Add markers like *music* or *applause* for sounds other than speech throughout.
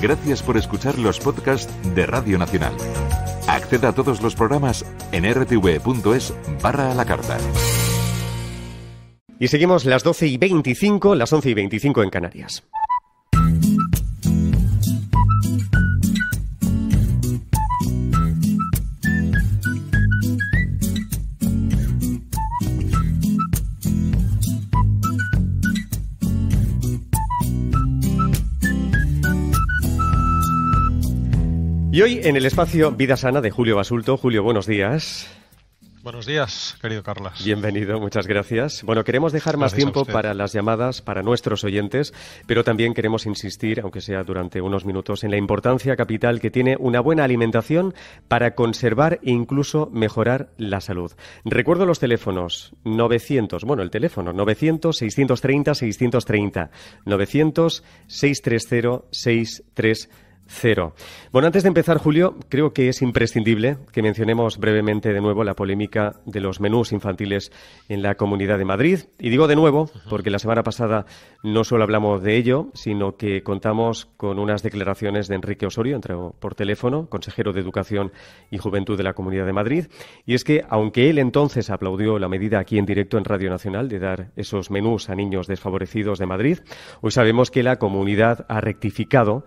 Gracias por escuchar los podcasts de Radio Nacional. Acceda a todos los programas en rtv.es barra a la carta. Y seguimos las 12 y 25, las 11 y 25 en Canarias. Y hoy en el espacio Vida Sana de Julio Basulto. Julio, buenos días. Buenos días, querido Carlos. Bienvenido, muchas gracias. Bueno, queremos dejar más tiempo para las llamadas, para nuestros oyentes, pero también queremos insistir, aunque sea durante unos minutos, en la importancia capital que tiene una buena alimentación para conservar e incluso mejorar la salud. Recuerdo los teléfonos 900, bueno, el teléfono 900-630-630, 900-630-630. Cero. Bueno, antes de empezar, Julio, creo que es imprescindible que mencionemos brevemente de nuevo la polémica de los menús infantiles en la Comunidad de Madrid. Y digo de nuevo, porque la semana pasada no solo hablamos de ello, sino que contamos con unas declaraciones de Enrique Osorio, entrego por teléfono, consejero de Educación y Juventud de la Comunidad de Madrid. Y es que, aunque él entonces aplaudió la medida aquí en directo en Radio Nacional de dar esos menús a niños desfavorecidos de Madrid, hoy sabemos que la comunidad ha rectificado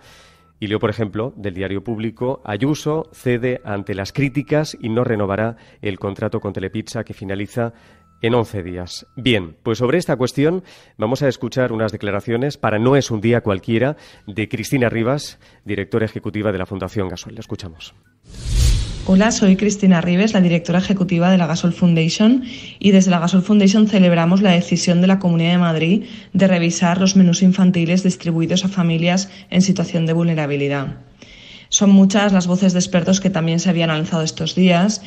y leo, por ejemplo, del diario público, Ayuso cede ante las críticas y no renovará el contrato con Telepizza que finaliza en 11 días. Bien, pues sobre esta cuestión vamos a escuchar unas declaraciones para No es un día cualquiera de Cristina Rivas, directora ejecutiva de la Fundación Gasol. La escuchamos. Hola, soy Cristina Rives, la directora ejecutiva de la Gasol Foundation y desde la Gasol Foundation celebramos la decisión de la Comunidad de Madrid de revisar los menús infantiles distribuidos a familias en situación de vulnerabilidad. Son muchas las voces de expertos que también se habían alzado estos días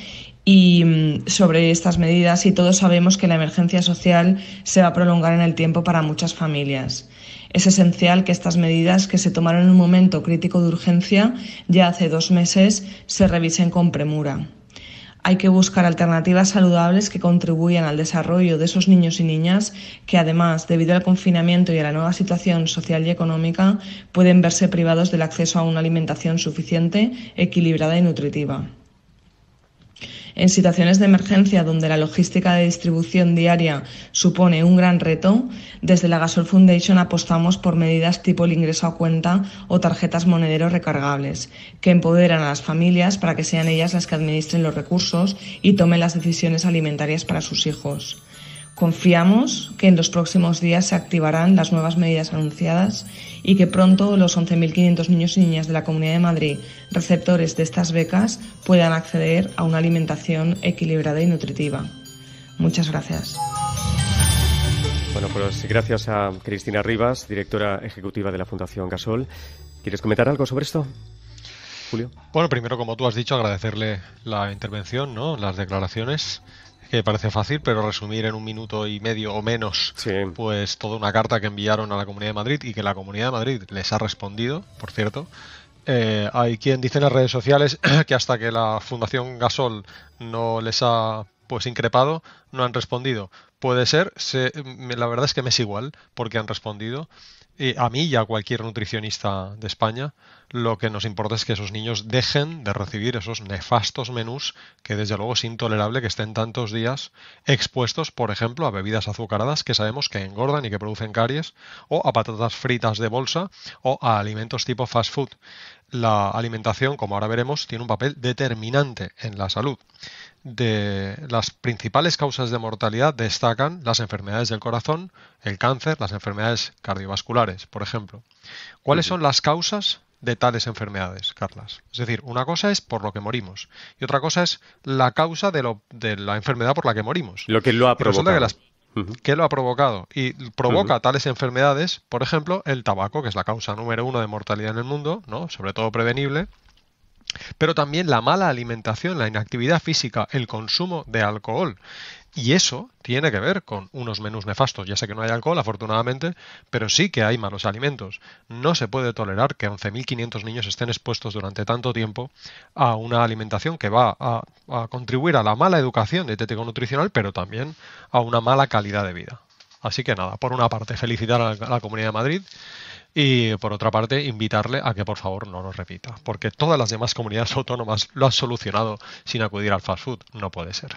y mm, sobre estas medidas y todos sabemos que la emergencia social se va a prolongar en el tiempo para muchas familias. Es esencial que estas medidas que se tomaron en un momento crítico de urgencia, ya hace dos meses, se revisen con premura. Hay que buscar alternativas saludables que contribuyan al desarrollo de esos niños y niñas que además, debido al confinamiento y a la nueva situación social y económica, pueden verse privados del acceso a una alimentación suficiente, equilibrada y nutritiva. En situaciones de emergencia donde la logística de distribución diaria supone un gran reto, desde la Gasol Foundation apostamos por medidas tipo el ingreso a cuenta o tarjetas monedero recargables, que empoderan a las familias para que sean ellas las que administren los recursos y tomen las decisiones alimentarias para sus hijos. Confiamos que en los próximos días se activarán las nuevas medidas anunciadas y que pronto los 11.500 niños y niñas de la Comunidad de Madrid receptores de estas becas puedan acceder a una alimentación equilibrada y nutritiva. Muchas gracias. Bueno, pues gracias a Cristina Rivas, directora ejecutiva de la Fundación Gasol. ¿Quieres comentar algo sobre esto? Julio. Bueno, primero, como tú has dicho, agradecerle la intervención, ¿no? las declaraciones que parece fácil, pero resumir en un minuto y medio o menos, pues toda una carta que enviaron a la Comunidad de Madrid y que la Comunidad de Madrid les ha respondido, por cierto. Eh, hay quien dice en las redes sociales *clears throat* que hasta que la Fundación Gasol no les ha pues increpado, no han respondido. Puede ser, la verdad es que me es igual porque han respondido a mí y a cualquier nutricionista de España. Lo que nos importa es que esos niños dejen de recibir esos nefastos menús que desde luego es intolerable que estén tantos días expuestos, por ejemplo, a bebidas azucaradas que sabemos que engordan y que producen caries, o a patatas fritas de bolsa, o a alimentos tipo fast food la alimentación, como ahora veremos, tiene un papel determinante en la salud. De las principales causas de mortalidad destacan las enfermedades del corazón, el cáncer, las enfermedades cardiovasculares, por ejemplo. ¿Cuáles son las causas de tales enfermedades, Carlas? Es decir, una cosa es por lo que morimos y otra cosa es la causa de, la enfermedad por la que morimos. Lo que lo ha ¿Qué lo ha provocado. Y provoca tales enfermedades, por ejemplo, el tabaco, que es la causa número uno de mortalidad en el mundo, ¿no? sobre todo prevenible. Pero también la mala alimentación, la inactividad física, el consumo de alcohol. Y eso tiene que ver con unos menús nefastos. Ya sé que no hay alcohol, afortunadamente, pero sí que hay malos alimentos. No se puede tolerar que 11.500 niños estén expuestos durante tanto tiempo a una alimentación que va a, contribuir a la mala educación tético nutricional pero también a una mala calidad de vida. Así que nada, por una parte, felicitar a la, Comunidad de Madrid y por otra parte, invitarle a que por favor no nos repita, porque todas las demás comunidades *laughs* autónomas lo han solucionado sin acudir al fast food. No puede ser.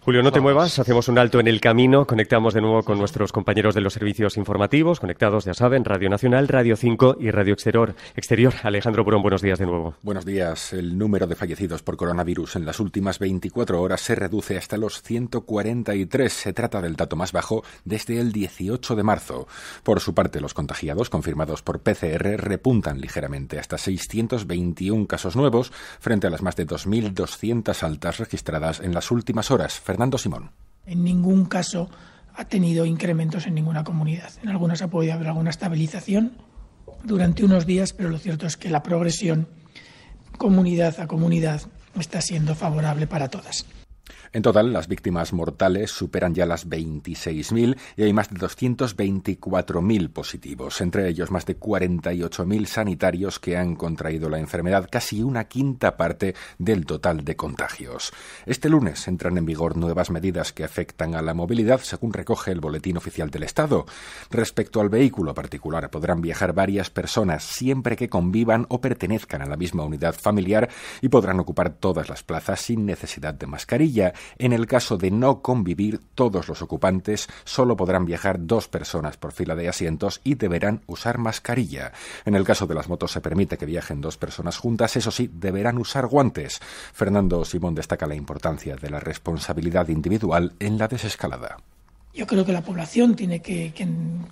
Julio, no te muevas, hacemos un alto en el camino, conectamos de nuevo con nuestros compañeros de los servicios informativos, conectados, ya saben, Radio Nacional, Radio 5 y Radio Exterior. Exterior, Alejandro Burón, buenos días de nuevo. Buenos días. El número de fallecidos por coronavirus en las últimas 24 horas se reduce hasta los 143. Se trata del dato más bajo desde el 18 de marzo. Por su parte, los contagiados confirmados por PCR repuntan ligeramente hasta 621 casos nuevos frente a las más de 2.200 altas registradas en las últimas horas Fernando Simón. En ningún caso ha tenido incrementos en ninguna comunidad. En algunas ha podido haber alguna estabilización durante unos días, pero lo cierto es que la progresión comunidad a comunidad está siendo favorable para todas. En total, las víctimas mortales superan ya las 26.000 y hay más de 224.000 positivos, entre ellos más de 48.000 sanitarios que han contraído la enfermedad, casi una quinta parte del total de contagios. Este lunes entran en vigor nuevas medidas que afectan a la movilidad, según recoge el Boletín Oficial del Estado. Respecto al vehículo particular, podrán viajar varias personas siempre que convivan o pertenezcan a la misma unidad familiar y podrán ocupar todas las plazas sin necesidad de mascarilla. En el caso de no convivir, todos los ocupantes solo podrán viajar dos personas por fila de asientos y deberán usar mascarilla. En el caso de las motos se permite que viajen dos personas juntas, eso sí, deberán usar guantes. Fernando Simón destaca la importancia de la responsabilidad individual en la desescalada. Yo creo que la población tiene que,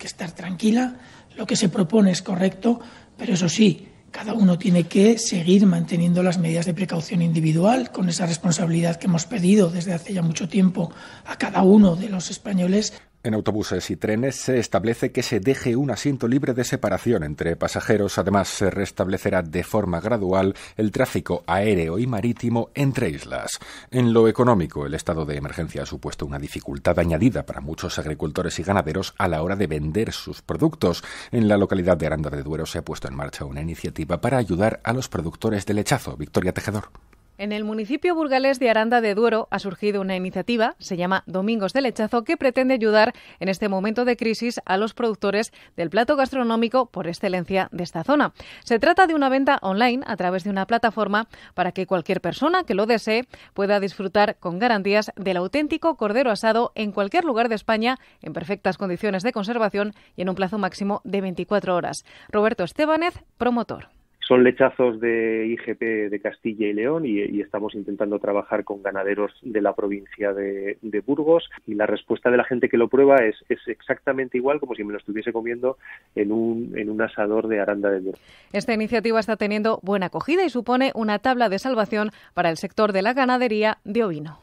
estar tranquila, lo que se propone es correcto, pero eso sí, cada uno tiene que seguir manteniendo las medidas de precaución individual con esa responsabilidad que hemos pedido desde hace ya mucho tiempo a cada uno de los españoles en autobuses y trenes se establece que se deje un asiento libre de separación entre pasajeros. Además, se restablecerá de forma gradual el tráfico aéreo y marítimo entre islas. En lo económico, el estado de emergencia ha supuesto una dificultad añadida para muchos agricultores y ganaderos a la hora de vender sus productos. En la localidad de Aranda de Duero se ha puesto en marcha una iniciativa para ayudar a los productores de lechazo. Victoria Tejedor. En el municipio burgalés de Aranda de Duero ha surgido una iniciativa, se llama Domingos de Lechazo, que pretende ayudar en este momento de crisis a los productores del plato gastronómico por excelencia de esta zona. Se trata de una venta online a través de una plataforma para que cualquier persona que lo desee pueda disfrutar con garantías del auténtico cordero asado en cualquier lugar de España, en perfectas condiciones de conservación y en un plazo máximo de 24 horas. Roberto Estebanez, promotor son lechazos de IGP de Castilla y León y, estamos intentando trabajar con ganaderos de la provincia de, Burgos y la respuesta de la gente que lo prueba es, es, exactamente igual como si me lo estuviese comiendo en un, en un asador de Aranda de Duero. Esta iniciativa está teniendo buena acogida y supone una tabla de salvación para el sector de la ganadería de ovino.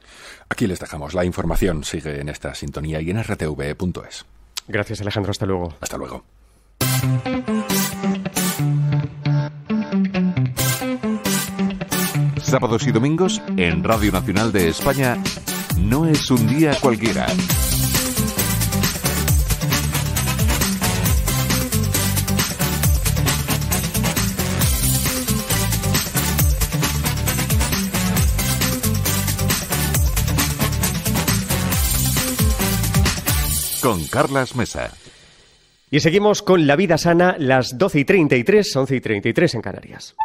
Aquí les dejamos. La información sigue en esta sintonía y en rtv.es. Gracias Alejandro, hasta luego. Hasta luego. Sábados y domingos en Radio Nacional de España, no es un día cualquiera. Con Carlas Mesa. Y seguimos con La Vida Sana, las 12 y 33, 11 y 33 en Canarias.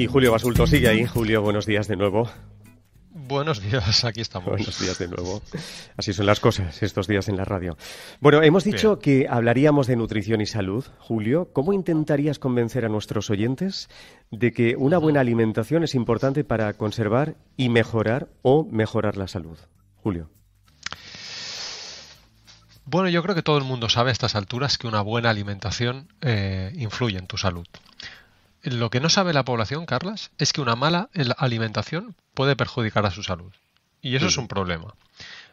Y Julio Basulto sigue ahí. Julio, buenos días de nuevo. Buenos días, aquí estamos. Buenos días de nuevo. Así son las cosas estos días en la radio. Bueno, hemos dicho que hablaríamos de nutrición y salud. Julio, ¿cómo intentarías convencer a nuestros oyentes de que una buena alimentación es importante para conservar y mejorar o mejorar la salud? Julio. Bueno, yo creo que todo el mundo sabe a estas alturas que una buena alimentación eh, influye en tu salud. Lo que no sabe la población, Carlas, es que una mala eh, alimentación puede perjudicar a su salud. Y eso es mm. un problema.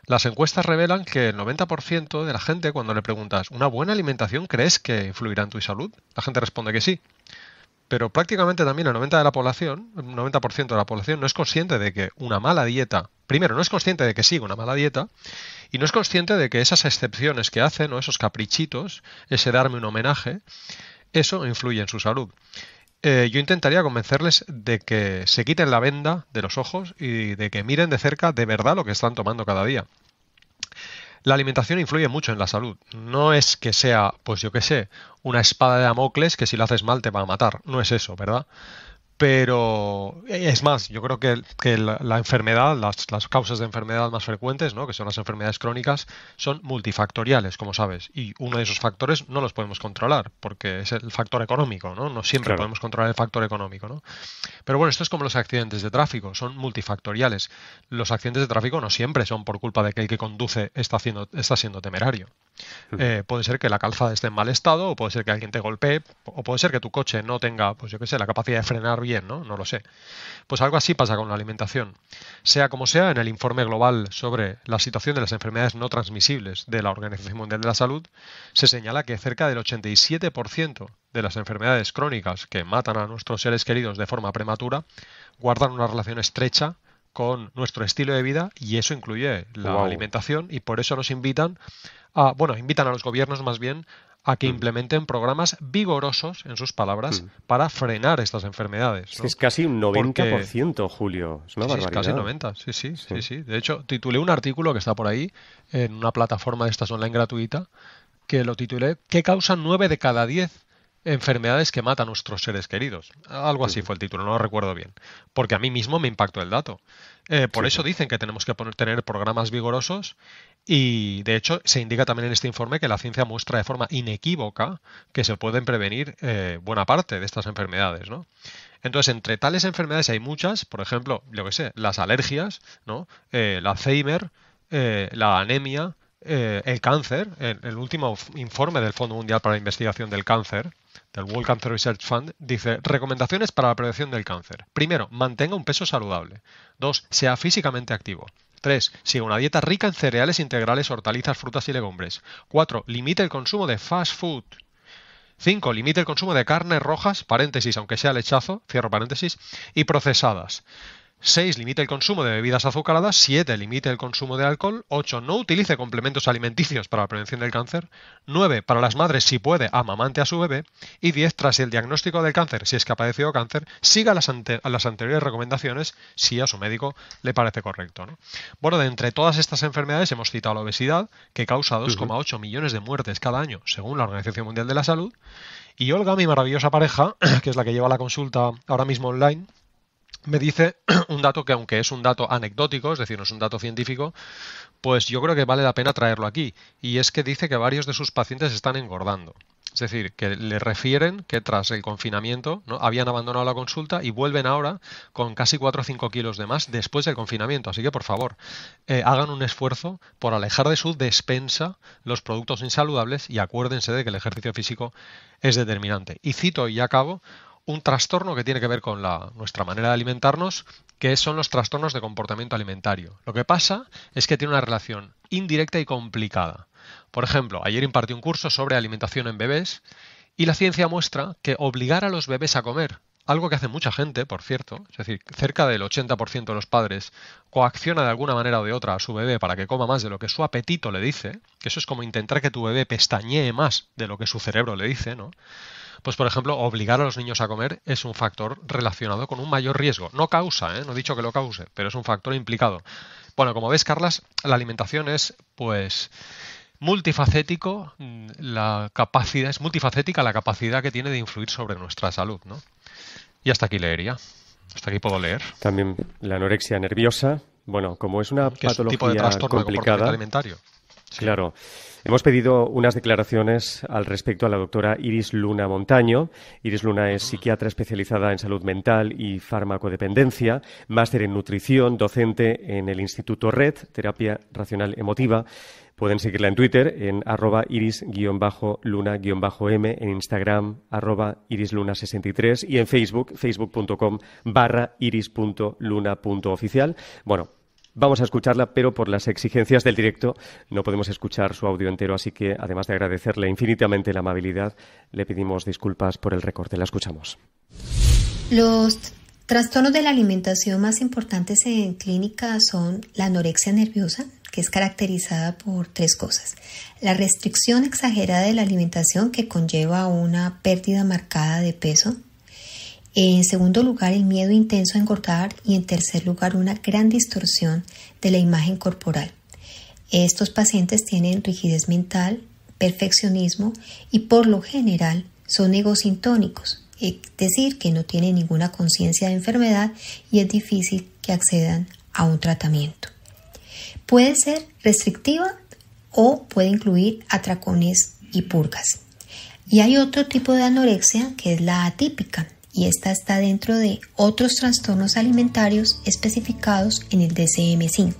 Las encuestas revelan que el 90% de la gente, cuando le preguntas, ¿una buena alimentación crees que influirá en tu salud? La gente responde que sí. Pero prácticamente también el 90% de la población, el 90% de la población no es consciente de que una mala dieta, primero no es consciente de que sigue una mala dieta y no es consciente de que esas excepciones que hacen o esos caprichitos, ese darme un homenaje, eso influye en su salud. Eh, yo intentaría convencerles de que se quiten la venda de los ojos y de que miren de cerca de verdad lo que están tomando cada día. La alimentación influye mucho en la salud. No es que sea, pues yo qué sé, una espada de amocles que si la haces mal te va a matar. No es eso, ¿verdad? Pero eh, es más, yo creo que, la, enfermedad, las, causas de enfermedad más frecuentes, ¿no? que son las enfermedades crónicas, son multifactoriales, como sabes. Y uno de esos factores no los podemos controlar, porque es el factor económico, ¿no? No siempre podemos controlar el factor económico, ¿no? Pero bueno, esto es como los accidentes de tráfico, son multifactoriales. Los accidentes de tráfico no siempre son por culpa de que el que conduce está, haciendo, está siendo temerario. Hmm. Eh, puede ser que la calzada esté en mal estado, o puede ser que alguien te golpee, o puede ser que tu coche no tenga, pues yo qué sé, la capacidad de frenar bien, ¿no? No lo sé. Pues algo así pasa con la alimentación. Sea como sea, en el informe global sobre la situación de las enfermedades no transmisibles de la Organización Mundial de la Salud, se señala que cerca del 87% de las enfermedades crónicas que matan a nuestros seres queridos de forma prematura guardan una relación estrecha con nuestro estilo de vida y eso incluye la alimentación y por eso nos invitan a, bueno, invitan a los gobiernos más bien a que mm. implementen programas vigorosos, en sus palabras, mm. para frenar estas enfermedades. Es, casi un 90%, Julio. Es casi 90, sí sí, sí, sí, De hecho, titulé un artículo que está por ahí en una plataforma de estas online gratuita que lo titulé ¿Qué causan 9 de cada 10 enfermedades que matan a nuestros seres queridos. Algo así fue el título, no lo recuerdo bien. Porque a mí mismo me impactó el dato. Eh, por eso dicen que tenemos que tener programas vigorosos y, de hecho, se indica también en este informe que la ciencia muestra de forma inequívoca que se pueden prevenir eh, buena parte de estas enfermedades, Entonces, entre tales enfermedades hay muchas, por ejemplo, lo que sé, las alergias, ¿no? Eh, el Alzheimer, la anemia, el cáncer, el último informe del Fondo Mundial para la Investigación del Cáncer, del World Cancer Research Fund, dice recomendaciones para la prevención del cáncer. Primero, mantenga un peso saludable. Dos, sea físicamente activo. Tres, Siga una dieta rica en cereales integrales, hortalizas, frutas y legumbres. Cuatro, Limite el consumo de fast food. Cinco, Limite el consumo de carnes rojas, paréntesis, aunque sea lechazo, cierro paréntesis, y procesadas. 6. Limite el consumo de bebidas azucaradas. 7. Limite el consumo de alcohol. 8. No utilice complementos alimenticios para la prevención del cáncer. 9. Para las madres, si puede, amamante a su bebé. Y 10. Tras el diagnóstico del cáncer, si es que ha padecido cáncer, siga las, las anteriores recomendaciones si a su médico le parece correcto. Bueno, de entre todas estas enfermedades hemos citado la obesidad, que causa 2,8 millones de muertes cada año, según la Organización Mundial de la Salud. Y Olga, mi maravillosa pareja, *clears throat* que es la que lleva la consulta ahora mismo online, me dice *clears throat* un dato que aunque es un dato anecdótico, es decir, no es un dato científico, pues yo creo que vale la pena traerlo aquí. Y es que dice que varios de sus pacientes están engordando. Es decir, que le refieren que tras el confinamiento ¿no? habían abandonado la consulta y vuelven ahora con casi 4 o 5 kilos de más después del confinamiento. Así que, por favor, eh, hagan un esfuerzo por alejar de su despensa los productos insaludables y acuérdense de que el ejercicio físico es determinante. Y cito y acabo un trastorno que tiene que ver con la, nuestra manera de alimentarnos, que son los trastornos de comportamiento alimentario. Lo que pasa es que tiene una relación indirecta y complicada. Por ejemplo, ayer impartí un curso sobre alimentación en bebés y la ciencia muestra que obligar a los bebés a comer, algo que hace mucha gente, por cierto, es decir, cerca del 80% de los padres coacciona de alguna manera o de otra a su bebé para que coma más de lo que su apetito le dice, que eso es como intentar que tu bebé pestañee más de lo que su cerebro le dice, ¿no? Pues, por ejemplo, obligar a los niños a comer es un factor relacionado con un mayor riesgo. No causa, ¿eh? no he dicho que lo cause, pero es un factor implicado. Bueno, como ves, Carlas, la alimentación es, pues, multifacético, mm, la capacidad, es multifacética la capacidad que tiene de influir sobre nuestra salud, ¿no? Y hasta aquí leería. Hasta aquí puedo leer. También la anorexia nerviosa. Bueno, como es una patología un tipo de trastorno complicada, alimentario? Claro. Hemos pedido unas declaraciones al respecto a la doctora Iris Luna Montaño. Iris Luna es psiquiatra especializada en salud mental y farmacodependencia, máster en nutrición, docente en el Instituto Red, Terapia Racional Emotiva. Pueden seguirla en Twitter en arroba iris-luna-m, en Instagram arroba irisluna63 y en Facebook, facebook.com barra iris.luna.oficial. Bueno, Vamos a escucharla, pero por las exigencias del directo no podemos escuchar su audio entero, así que además de agradecerle infinitamente la amabilidad, le pedimos disculpas por el recorte. La escuchamos. Los trastornos de la alimentación más importantes en clínica son la anorexia nerviosa, que es caracterizada por tres cosas. La restricción exagerada de la alimentación, que conlleva una pérdida marcada de peso, en segundo lugar, el miedo intenso a engordar y en tercer lugar, una gran distorsión de la imagen corporal. Estos pacientes tienen rigidez mental, perfeccionismo y por lo general son egosintónicos, es decir, que no tienen ninguna conciencia de enfermedad y es difícil que accedan a un tratamiento. Puede ser restrictiva o puede incluir atracones y purgas. Y hay otro tipo de anorexia que es la atípica, y esta está dentro de otros trastornos alimentarios especificados en el DCM5.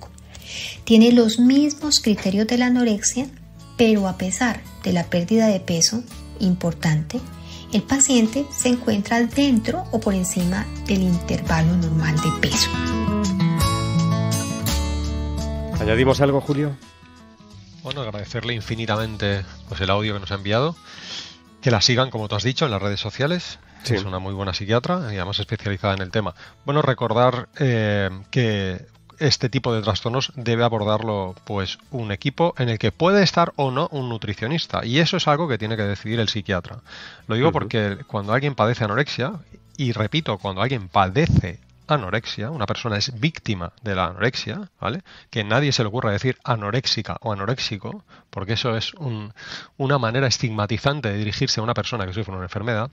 Tiene los mismos criterios de la anorexia, pero a pesar de la pérdida de peso importante, el paciente se encuentra dentro o por encima del intervalo normal de peso. ¿Añadimos algo, Julio? Bueno, agradecerle infinitamente pues, el audio que nos ha enviado que la sigan, como tú has dicho, en las redes sociales. Es una muy buena psiquiatra y además especializada en el tema. Bueno, recordar eh, que este tipo de trastornos debe abordarlo pues un equipo en el que puede estar o no un nutricionista y eso es algo que tiene que decidir el psiquiatra. Lo digo porque cuando alguien padece anorexia y repito, cuando alguien padece anorexia, una persona es víctima de la anorexia, ¿vale? Que nadie se le ocurra decir anoréxica o anoréxico, porque eso es una manera estigmatizante de dirigirse a una persona que sufre una enfermedad,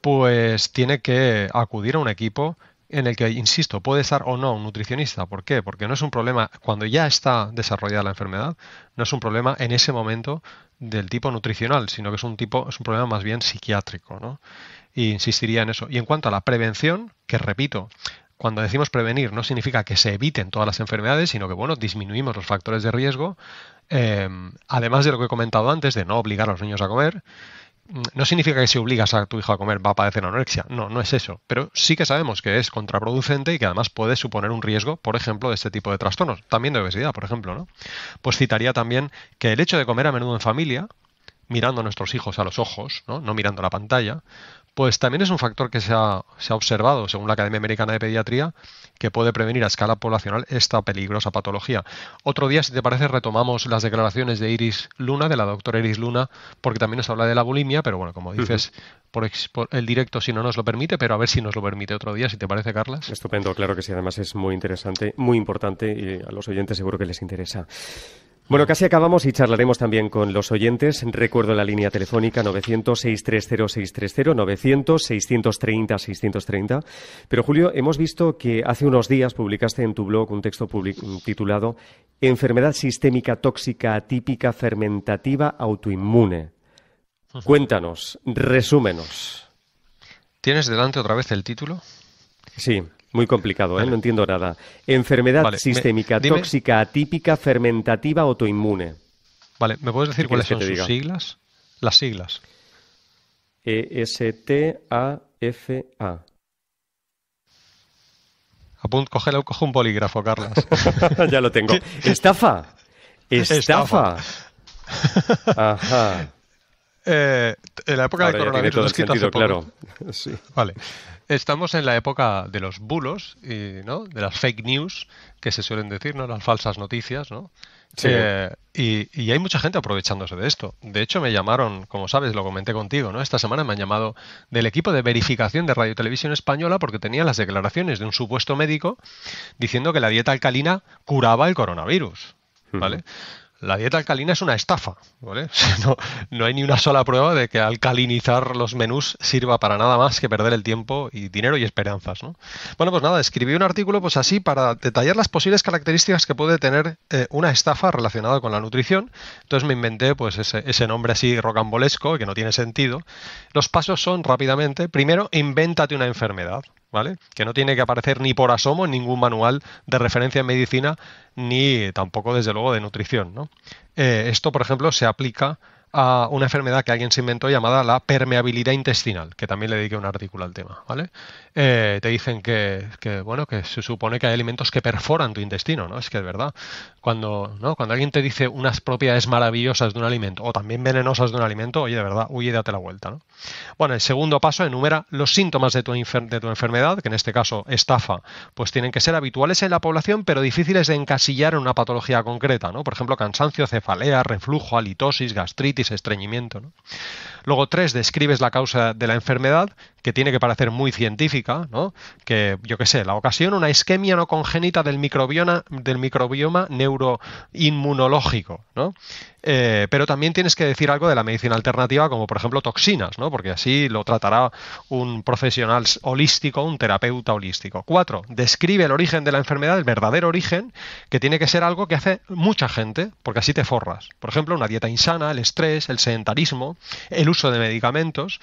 pues tiene que acudir a un equipo en el que, insisto, puede estar o no un nutricionista. ¿Por qué? Porque no es un problema, cuando ya está desarrollada la enfermedad, no es un problema en ese momento del tipo nutricional, sino que es un tipo, es un problema más bien psiquiátrico, ¿no? Y insistiría en eso. Y en cuanto a la prevención, que repito, cuando decimos prevenir no significa que se eviten todas las enfermedades, sino que bueno, disminuimos los factores de riesgo, em, además de lo que he comentado antes, de no obligar a los niños a comer. Mm, no significa que si obligas a tu hijo a comer va a padecer anorexia, no, no es eso, pero sí que sabemos que es contraproducente y que además puede suponer un riesgo, por ejemplo, de este tipo de trastornos, también de obesidad, por ejemplo, ¿no? Pues citaría también que el hecho de comer a menudo en familia, mirando a nuestros hijos a los ojos, ¿no? no mirando la pantalla, pues también es un factor que se ha, observado, según la Academia Americana de Pediatría, que puede prevenir a escala poblacional esta peligrosa patología. Otro día, si te parece, retomamos las declaraciones de Iris Luna, de la doctora Iris Luna, porque también nos habla de la bulimia, pero bueno, como dices, por, el directo si no nos lo permite, pero a ver si nos lo permite otro día, si te parece, Carlos. Estupendo, claro que sí, además es muy interesante, muy importante y a los oyentes seguro que les interesa. Bueno, casi acabamos y charlaremos también con los oyentes. Recuerdo la línea telefónica 900-630-630, 900-630-630. Pero Julio, hemos visto que hace unos días publicaste en tu blog un texto titulado Enfermedad sistémica tóxica atípica fermentativa autoinmune. Cuéntanos, resúmenos. ¿Tienes delante otra vez el título? Sí. Muy complicado, ¿eh? no entiendo nada. Enfermedad sistémica, tóxica, atípica, fermentativa, autoinmune. Vale, ¿me puedes decir cuáles son sus siglas? Las siglas. E-S-T-A-F-A. -A. coge, un bolígrafo, Carlos. *laughs* ya lo tengo. *laughs* Estafa. Estafa. *laughs* Ajá. Eh, en la época del coronavirus Claro. Vale. Estamos en la época de los bulos, y, De las fake news que se suelen decir, ¿no? Las falsas noticias, ¿no? Eh, y, hay mucha gente aprovechándose de esto. De hecho, me llamaron, como sabes, lo comenté contigo, ¿no? Esta semana me han llamado del equipo de verificación de Radio Televisión Española porque tenía las declaraciones de un supuesto médico diciendo que la dieta alcalina curaba el coronavirus. Hmm. ¿Vale? la dieta alcalina es una estafa, ¿vale? *laughs* No, hay ni una sola prueba de que alcalinizar los menús sirva para nada más que perder el tiempo y dinero y esperanzas, ¿no? Bueno, pues nada, escribí un artículo pues así para detallar las posibles características que puede tener eh, una estafa relacionada con la nutrición. Entonces me inventé pues ese, ese nombre así rocambolesco que no tiene sentido. Los pasos son rápidamente, primero, invéntate una enfermedad. ¿vale? Que no tiene que aparecer ni por asomo en ningún manual de referencia en medicina, ni tampoco, desde luego, de nutrición, eh, esto, por ejemplo, se aplica a una enfermedad que alguien se inventó llamada la permeabilidad intestinal, que también le dediqué un artículo al tema, ¿vale? Eh, te dicen que, bueno, que se supone que hay alimentos que perforan tu intestino, ¿no? Es que es verdad. Cuando, ¿no? Cuando alguien te dice unas propiedades maravillosas de un alimento o también venenosas de un alimento, oye, de verdad, huye, date la vuelta, ¿no? Bueno, el segundo paso enumera los síntomas de tu, de tu enfermedad, que en este caso estafa, pues tienen que ser habituales en la población, pero difíciles de encasillar en una patología concreta, ¿no? Por ejemplo, cansancio, cefalea, reflujo, halitosis, gastritis, ...ese estreñimiento, ¿no? Luego, tres, describes la causa de la enfermedad, que tiene que parecer muy científica, ¿no? Que, yo qué sé, la ocasión, una isquemia no congénita del, microbioma, del microbioma neuroinmunológico, ¿no? Eh, pero también tienes que decir algo de la medicina alternativa, como por ejemplo toxinas, ¿no? Porque así lo tratará un profesional holístico, un terapeuta holístico. Cuatro, describe el origen de la enfermedad, el verdadero origen, que tiene que ser algo que hace mucha gente, porque así te forras. Por ejemplo, una dieta insana, el estrés, el sedentarismo, el uso de medicamentos.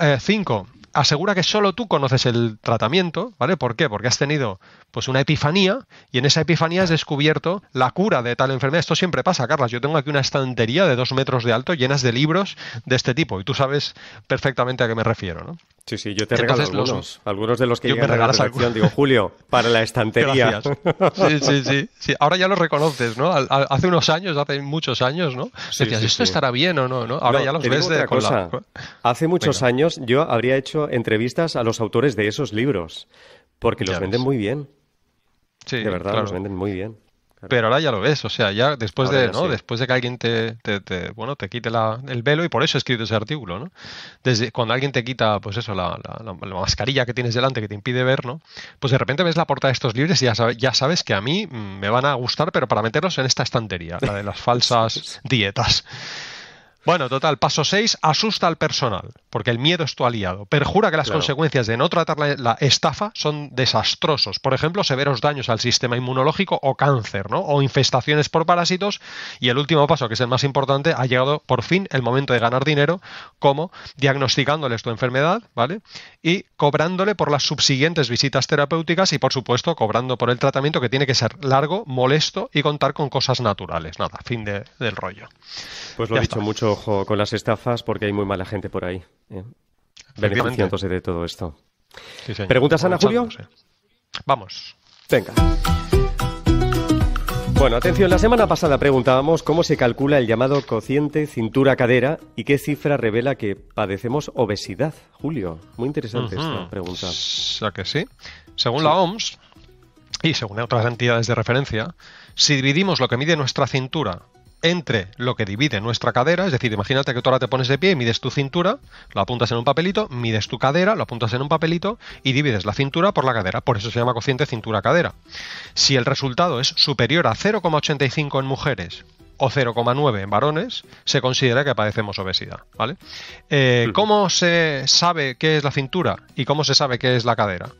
Eh, cinco, asegura que solo tú conoces el tratamiento, ¿vale? ¿Por qué? Porque has tenido pues una epifanía y en esa epifanía has descubierto la cura de tal enfermedad. Esto siempre pasa, Carlos. Yo tengo aquí una estantería de dos metros de alto llenas de libros de este tipo y tú sabes perfectamente a qué me refiero, ¿no? Sí, sí, yo te regalo algunos. algunos de los que yo a la digo, Julio, para la estantería. *laughs* Sí, sí, sí, sí, Ahora ya los reconoces, ¿no? hace unos años, hace muchos años, ¿no? Decías, ¿esto estará bien o no? ¿no? Ahora ya los ves de cosa. Hace muchos años yo habría hecho entrevistas a los autores de esos libros, porque los venden muy bien. Sí, de verdad, los venden muy bien. Pero ahora ya lo ves, o sea, ya después de, ¿no? Después de que alguien te, bueno, te quite el velo, y por eso he escrito ese artículo, ¿no? Desde cuando alguien te quita, pues eso, la, la, mascarilla que tienes delante que te impide ver, ¿no? Pues de repente ves la portada de estos libros y ya, ya sabes que a mí mm, me van a gustar, pero para meterlos en esta estantería, la de las *laughs* falsas dietas. Bueno, total, paso 6, asusta al personal porque el miedo es tu aliado. Perjura que las consecuencias de no tratar la, estafa son desastrosos. Por ejemplo, severos daños al sistema inmunológico o cáncer, ¿no? O infestaciones por parásitos. Y el último paso, que es el más importante, ha llegado por fin el momento de ganar dinero, como diagnosticándoles tu enfermedad, ¿vale? Y cobrándole por las subsiguientes visitas terapéuticas y, por supuesto, cobrando por el tratamiento que tiene que ser largo, molesto y contar con cosas naturales. Nada, fin del rollo. Pues lo he dicho mucho ojo con las estafas porque hay muy mala gente por ahí de todo esto. ¿Preguntas, Ana Julio? Eh. Vamos. Venga. Bueno, atención, la semana pasada preguntábamos cómo se calcula el llamado cociente cintura-cadera y qué cifra revela que padecemos obesidad. Julio, muy interesante esta pregunta. O sea que sí. Según la OMS y según otras entidades de referencia, si dividimos lo que mide nuestra cintura entre lo que divide nuestra cadera, es decir, imagínate que tú ahora te pones de pie y mides tu cintura, lo apuntas en un papelito, mides tu cadera, lo apuntas en un papelito y divides la cintura por la cadera, por eso se llama cociente cintura-cadera. Si el resultado es superior a 0,85 en mujeres o 0,9 en varones, se considera que padecemos obesidad. ¿vale? Eh, ¿Cómo se sabe qué es la cintura y cómo se sabe qué es la cadera?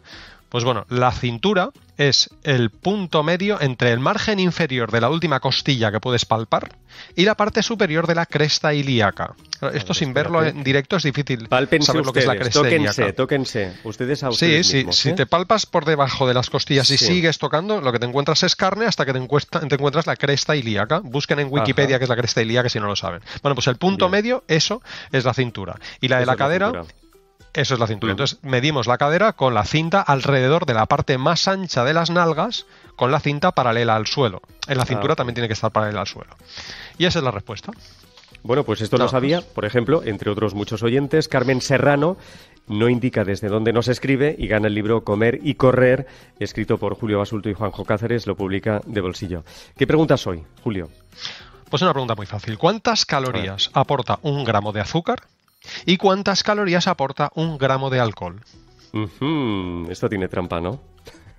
Pues bueno, la cintura es el punto medio entre el margen inferior de la última costilla que puedes palpar y la parte superior de la cresta ilíaca. Esto sin verlo en directo es difícil saber lo que es la cresta ilíaca. Tóquense, ustedes a Sí, sí. si ¿eh? te palpas por debajo de las costillas y sigues tocando, lo que te encuentras es carne hasta que te, encuentras la cresta ilíaca. Busquen en Wikipedia qué es la cresta ilíaca si no lo saben. Bueno, pues el punto medio, eso es la cintura. Y la de la cadera eso es la cintura. Entonces medimos la cadera con la cinta alrededor de la parte más ancha de las nalgas con la cinta paralela al suelo. En la ah, cintura también tiene que estar paralela al suelo. Y esa es la respuesta. Bueno, pues esto lo sabía, por ejemplo, entre otros muchos oyentes, Carmen Serrano no indica desde dónde nos escribe y gana el libro Comer y Correr, escrito por Julio Basulto y Juanjo Cáceres, lo publica de bolsillo. ¿Qué preguntas hoy, Julio? Pues una pregunta muy fácil. ¿Cuántas calorías aporta un gramo de azúcar ¿Y cuántas calorías aporta un gramo de alcohol? Esto tiene trampa, ¿no?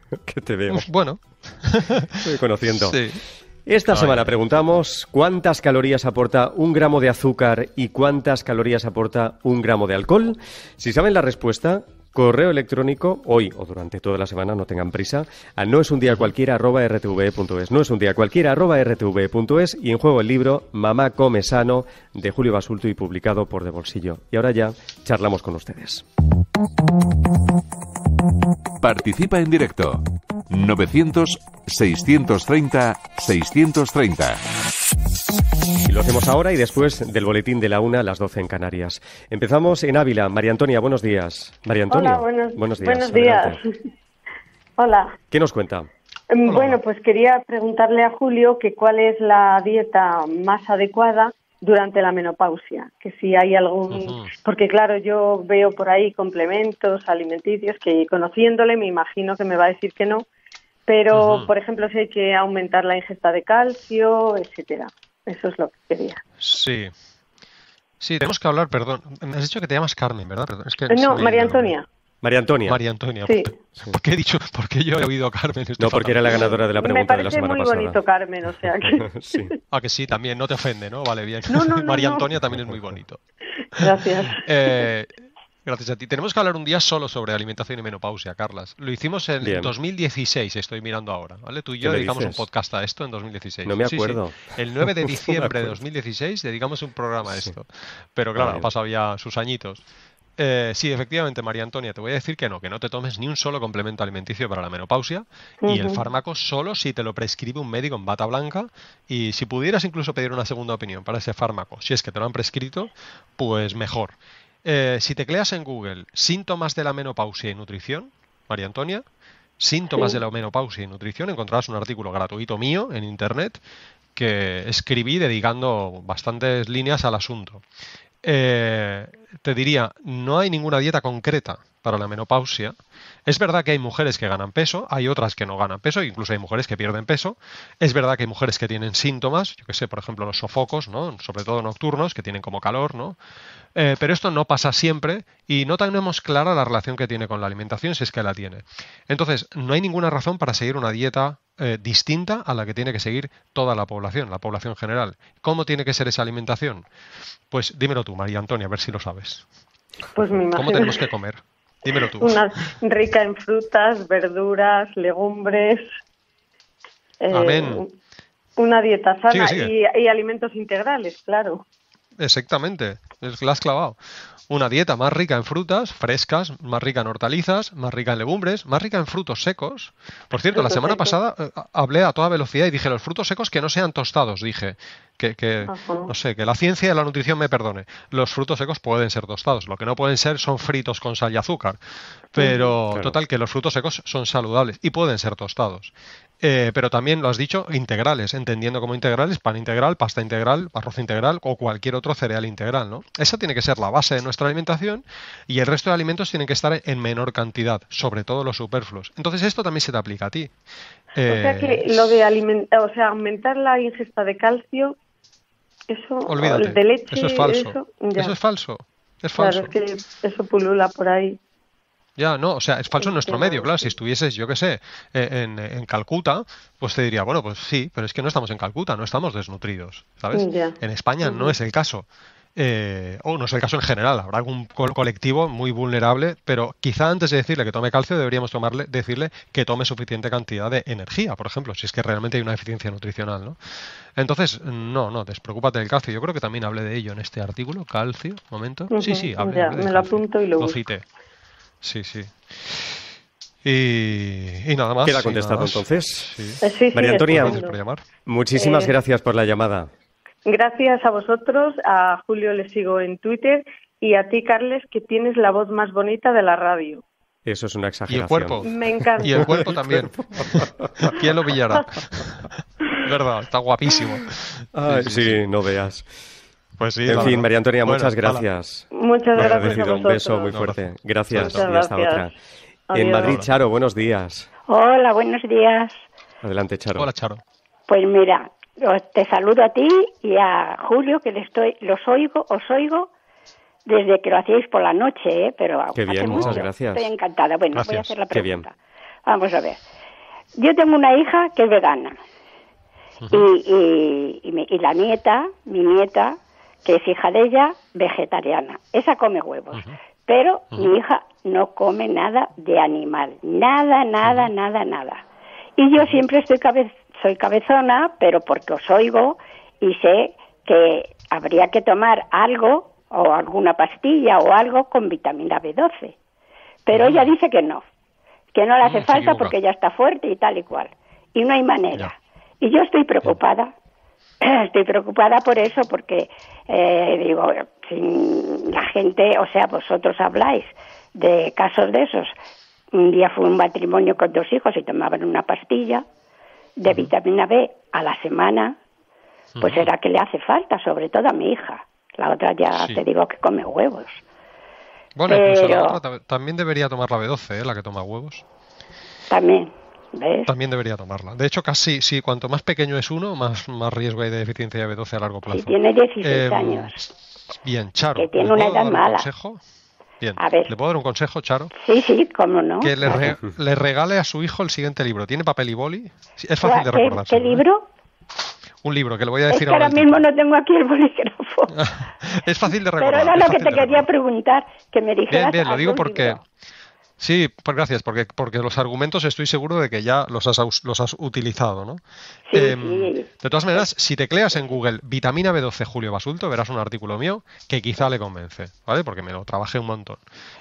*laughs* que te veo. Mm, bueno. *laughs* Estoy conociendo. Esta semana preguntamos cuántas calorías aporta un gramo de azúcar y cuántas calorías aporta un gramo de alcohol. Si saben la respuesta, correo electrónico hoy o durante toda la semana, no tengan prisa, a no es un día arroba no es un día arroba y en juego el libro Mamá come sano de Julio Basulto y publicado por De Bolsillo. Y ahora ya charlamos con ustedes. Participa en directo. 900-630-630. Y lo hacemos ahora y después del boletín de la una a las 12 en Canarias. Empezamos en Ávila. María Antonia, buenos días. María Antonia. buenos, días. Buenos días. *laughs* Hola. ¿Qué nos cuenta? Em, bueno, pues quería preguntarle a Julio que cuál es la dieta más adecuada durante la menopausia, que si hay algún, porque claro, yo veo por ahí complementos alimenticios que conociéndole me imagino que me va a decir que no, pero por ejemplo si hay que aumentar la ingesta de calcio, etcétera. Eso es lo que quería. Sí. Sí, tenemos que hablar, perdón. has dicho que te llamas Carmen, ¿verdad? no, María Antonia. María Antonia. María Antonia. Sí. ¿Por qué he dicho? ¿Por yo he oído a Carmen? no, porque era la ganadora de la pregunta de la semana pasada. Me parece muy bonito Carmen, o sea que... *laughs* *laughs* sí. Ah, que sí, también, no te ofende, ¿no? Vale, bien. *laughs* María Antonia también es muy bonito. Gracias. Eh, gracias a ti. Tenemos que hablar un día solo sobre alimentación y menopausia, Carlas. Lo hicimos en 2016, estoy mirando ahora, ¿vale? Tú y yo dedicamos un podcast a esto en 2016. No me acuerdo. El 9 de diciembre de 2016 dedicamos un programa a esto. Pero claro, ha pasado ya sus añitos. Eh, sí, efectivamente, María Antonia, te voy a decir que no, que no te tomes ni un solo complemento alimenticio para la menopausia y el fármaco solo si te lo prescribe un médico en bata blanca y si pudieras incluso pedir una segunda opinión para ese fármaco, si es que te lo han prescrito, pues mejor. Eh, si tecleas en Google síntomas de la menopausia y nutrición, María Antonia, síntomas de la menopausia y nutrición, encontrarás un artículo gratuito mío en Internet que escribí dedicando bastantes líneas al asunto eh, te diría, no hay ninguna dieta concreta para la menopausia. Es verdad que hay mujeres que ganan peso, hay otras que no ganan peso, incluso hay mujeres que pierden peso. Es verdad que hay mujeres que tienen síntomas, yo que sé, por ejemplo, los sofocos, ¿no? sobre todo nocturnos, que tienen como calor, ¿no? Eh, pero esto no pasa siempre y no tenemos clara la relación que tiene con la alimentación, si es que la tiene. Entonces, no hay ninguna razón para seguir una dieta eh, distinta a la que tiene que seguir toda la población, la población general. ¿Cómo tiene que ser esa alimentación? Pues dímelo tú, María Antonia, a ver si lo sabes. Pues ¿Cómo tenemos que comer? Dímelo tú. Una rica en frutas, verduras, legumbres. Eh, Amén. Una dieta sana Y, alimentos integrales, claro. Exactamente, la has clavado. Una dieta más rica en frutas frescas, más rica en hortalizas, más rica en legumbres, más rica en frutos secos. Por cierto, la semana pasada eh, hablé a toda velocidad y dije los frutos secos que no sean tostados, dije que, no sé, que la ciencia y la nutrición me perdone. Los frutos secos pueden ser tostados, lo que no pueden ser son fritos con sal y azúcar. Pero total, que los frutos secos son saludables y pueden ser tostados. Eh, pero también lo has dicho, integrales, entendiendo como integrales pan integral, pasta integral, arroz integral o cualquier otro cereal integral, ¿no? Esa tiene que ser la base de nuestra alimentación y el resto de alimentos tienen que estar en menor cantidad, sobre todo los superfluos. Entonces esto también se te aplica a ti. O sea que eh, lo de o sea, aumentar la ingesta de calcio eso, eso es falso. Eso, es falso. Es falso. Claro, que eso pulula por ahí. Ya, no, o sea, es falso en nuestro este, medio, claro. Si estuvieses, yo qué sé, eh, en, en, Calcuta, pues te diría, bueno, pues sí, pero es que no estamos en Calcuta, no estamos desnutridos, ¿sabes? En España no es el caso. Eh, o no es el caso en general, habrá algún colectivo muy vulnerable, pero quizá antes de decirle que tome calcio deberíamos tomarle, decirle que tome suficiente cantidad de energía, por ejemplo, si es que realmente hay una eficiencia nutricional. ¿no? Entonces, no, no, despreocúpate del calcio. Yo creo que también hablé de ello en este artículo, calcio, momento. Sí, sí, me lo apunto y lo, Sí, sí. Y, nada más. Queda contestado entonces. Eh, María Antonia, pues muchísimas eh, gracias por la llamada. Gracias a vosotros, a Julio le sigo en Twitter y a ti, Carles, que tienes la voz más bonita de la radio. Eso es una exageración. Y el cuerpo. Me encanta. *laughs* Y el cuerpo también. *laughs* ¿Quién lo pillará? es *laughs* verdad, está guapísimo. sí, no veas. Pues en fin, María Antonia, muchas gracias. Muchas gracias. A un beso muy fuerte. Gracias. hasta otra. En Madrid, Charo, buenos días. Hola, buenos días. Adelante, Charo. Hola, Charo. Pues mira, te saludo a ti y a Julio, que le estoy, los oigo, os oigo desde que lo hacíais por la noche, ¿eh? pero Qué bien, muchas gracias. Estoy encantada. Bueno, voy a hacer la pregunta. Vamos a ver. Yo tengo una hija que es vegana y, y, la nieta, mi nieta, que es hija de ella, vegetariana. Esa come huevos, pero mi hija no come nada de animal, nada, nada, nada, nada. Y yo siempre estoy soy cabezona, pero porque os oigo y sé que habría que tomar algo o alguna pastilla o algo con vitamina B12. Pero ella dice que no, que no le hace falta porque ya está fuerte y tal y cual. Y no hay manera. Y yo estoy preocupada. *clears throat* Estoy preocupada por eso porque, eh, digo, si la gente, o sea, vosotros habláis de casos de esos. Un día fue un matrimonio con dos hijos y tomaban una pastilla de vitamina B a la semana, pues será que le hace falta, sobre todo a mi hija. La otra ya te digo que come huevos. Bueno, incluso la otra también debería tomar la B12, ¿eh? la que toma huevos. También. ¿ves? También debería tomarla. De hecho, casi, si cuanto más pequeño es uno, más, más riesgo hay de deficiencia de B12 a largo plazo. y tiene 16 em, años. Bien, Charo. Que tiene una edad mala. Consejo? Bien. ¿Le puedo dar un consejo, Charo? Sí, sí, cómo no. Que le, regale a su hijo el siguiente libro. ¿Tiene papel y boli? Es fácil de recordar. ¿Qué, libro? un libro que le voy a decir es que ahora. mismo no tengo aquí el bolígrafo. *laughs* es fácil de recordar. Pero era lo que te quería preguntar, que me dijeras. Bien, bien, lo digo porque Sí, pues gracias, porque, porque los argumentos estoy seguro de que ya los has, los has utilizado, ¿no? Em, de todas maneras, si tecleas en Google vitamina B12 Julio Basulto, verás un artículo mío que quizá le convence, ¿vale? Porque me lo trabajé un montón.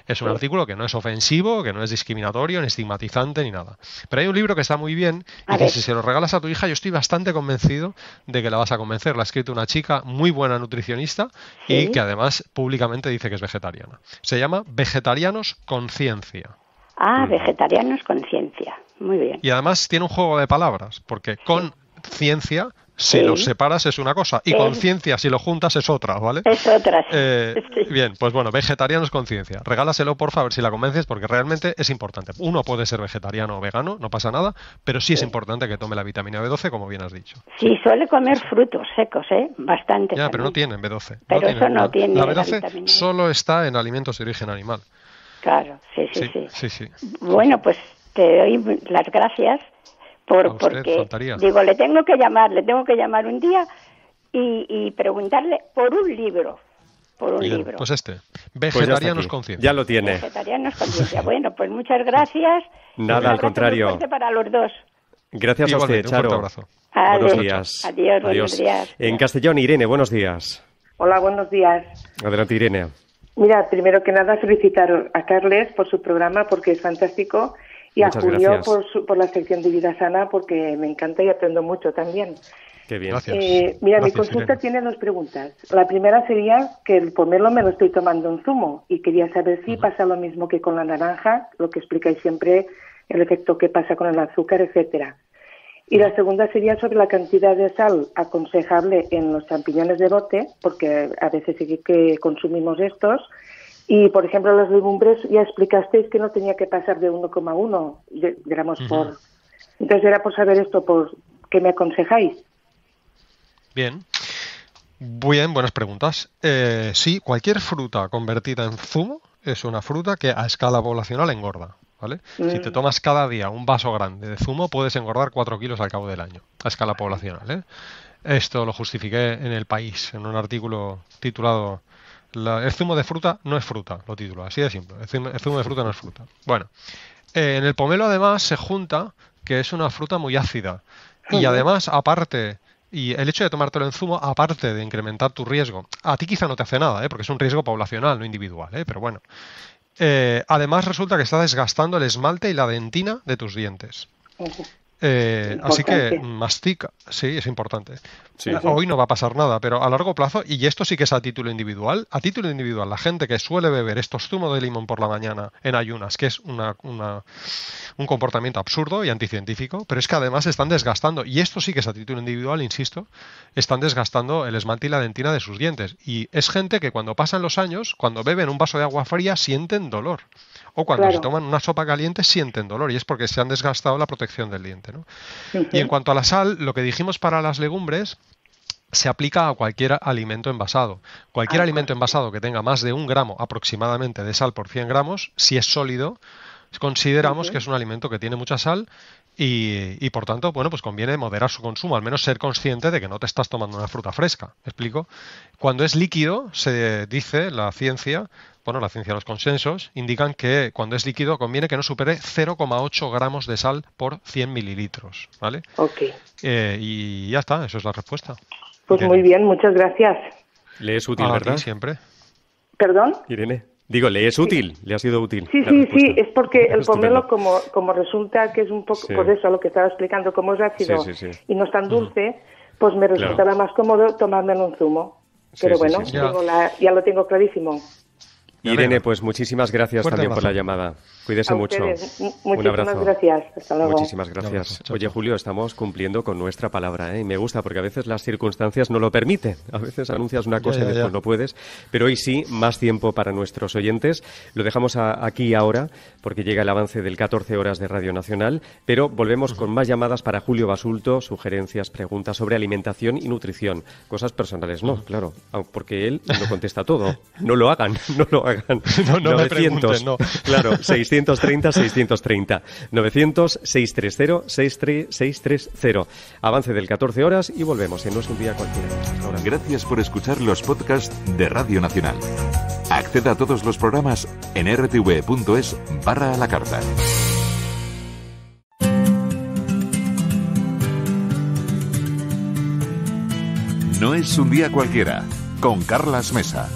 Es un artículo que no es ofensivo, que no es discriminatorio, ni estigmatizante, ni nada. Pero hay un libro que está muy bien y que si se lo regalas a tu hija, yo estoy bastante convencido de que la vas a convencer. La ha escrito una chica muy buena nutricionista y que además públicamente dice que es vegetariana. Se llama Vegetarianos Conciencia. Ah, vegetarianos con ciencia. Muy bien. Y además tiene un juego de palabras, porque con ciencia si lo los separas es una cosa y conciencia si lo juntas es otra, ¿vale? Es otra. Sí. Eh, *laughs* bien, pues bueno, vegetarianos conciencia. Regálaselo por favor si la convences porque realmente es importante. Uno puede ser vegetariano o vegano, no pasa nada, pero sí, es importante que tome la vitamina B12 como bien has dicho. Sí, suele comer frutos secos, ¿eh? Bastante. Ya, pero no tienen B12. Pero la, La B12 e. solo está en alimentos de origen animal. Claro, sí, sí, sí. Bueno, pues te doy las gracias por, porque digo, le tengo que llamar, le tengo que llamar un día y, preguntarle por un libro. Por un libro. Pues este, pues Vegetarianos pues Conciencia. Ya lo tiene. Vegetarianos Conciencia. *laughs* Bueno, pues muchas gracias. Nada, al contrario. Gracias para los dos. Gracias a usted, Charo. Un abrazo. Buenos días. Adiós, buenos días. En Castellón, Irene, buenos días. Hola, buenos días. Adelante, Irene. Mira, primero que nada felicitar a Carles por su programa porque es fantástico y a Julio por, la sección de Vida Sana porque me encanta y aprendo mucho también. bien. Gracias. Eh, mira, mi consulta tiene dos preguntas. La primera sería que el pomelo me lo estoy tomando en zumo y quería saber si pasa lo mismo que con la naranja, lo que explicáis siempre, el efecto que pasa con el azúcar, etcétera. Y la segunda sería sobre la cantidad de sal aconsejable en los champiñones de bote, porque a veces sí que consumimos estos. Y, por ejemplo, los legumbres ya explicasteis que no tenía que pasar de 1,1 gramos por. Entonces era por saber esto, por qué me aconsejáis. Bien. Bien, buenas preguntas. Eh, sí, cualquier fruta convertida en zumo es una fruta que a escala poblacional engorda. Si te mm. tomas cada día un vaso grande de zumo, puedes engordar 4 kilos al cabo del año, a escala poblacional, ¿eh? Esto lo justifiqué en El País, en un artículo titulado El zumo de fruta no es fruta, lo titulo, así de simple. El zumo, de fruta no es fruta. Bueno, eh, en el pomelo además se junta que es una fruta muy ácida. Y mm. además, aparte, y el hecho de tomártelo en zumo, aparte de incrementar tu riesgo, a ti quizá no te hace nada, ¿eh? porque es un riesgo poblacional, no individual, ¿eh? pero bueno, eh, además resulta que está desgastando el esmalte y la dentina de tus dientes. Eh, así que mastica, sí, es importante. Hoy no va a pasar nada, pero a largo plazo, y esto sí que es a título individual, a título individual, la gente que suele beber estos zumos de limón por la mañana en ayunas, que es un comportamiento absurdo y anticientífico, pero es que además están desgastando, y esto sí que es a título individual, insisto, están desgastando el esmalte y la dentina de sus dientes. Y es gente que cuando pasan los años, cuando beben un vaso de agua fría, sienten dolor. O cuando se toman una sopa caliente, sienten dolor, y es porque se han desgastado la protección del diente. Y en cuanto a la sal, lo que dijimos para las legumbres se aplica a cualquier alimento envasado. Cualquier ah, alimento envasado que tenga más de un gramo aproximadamente de sal por 100 gramos, si es sólido, consideramos que es un alimento que tiene mucha sal y, por tanto, bueno, pues conviene moderar su consumo, al menos ser consciente de que no te estás tomando una fruta fresca. explico? Cuando es líquido, se dice la ciencia bueno, la ciencia de los consensos, indican que cuando es líquido conviene que no supere 0,8 gramos de sal por 100 mililitros, ¿vale? Ok. Eh, y ya está, eso es la respuesta. Pues muy bien, muchas gracias. Le es útil, ¿verdad? siempre. ¿Perdón? Irene. Digo, le es útil, le ha sido útil. Sí, sí, sí, es porque *laughs* el pomelo como, como resulta que es un poco, por pues eso lo que estaba explicando, como es ácido y no es tan dulce, pues me resultará más cómodo tomármelo un zumo. Pero bueno, ya lo tengo clarísimo. Irene, pues muchísimas gracias también por la llamada. Cuídese mucho. Muchísimas gracias. Hasta luego. Muchísimas gracias. Oye, Julio, estamos cumpliendo con nuestra palabra ¿eh? y me gusta porque a veces las circunstancias no lo permiten. A veces anuncias una cosa y después no puedes. Pero hoy sí, más tiempo para nuestros oyentes. Lo dejamos aquí ahora porque llega el avance del 14 horas de Radio Nacional. Pero volvemos con más llamadas para Julio Basulto, sugerencias, preguntas sobre alimentación y nutrición. Cosas personales, no, claro, porque él no contesta todo. No lo hagan, *laughs* no lo hagan. *laughs* no, no pregunten, no. Claro, 600. *laughs* 630-630. 900-630-630. Avance del 14 horas y volvemos en No es un día cualquiera. Gracias por escuchar los podcasts de Radio Nacional. Acceda a todos los programas en rtv.es barra a la carta. No es un día cualquiera, con Carlas Mesa.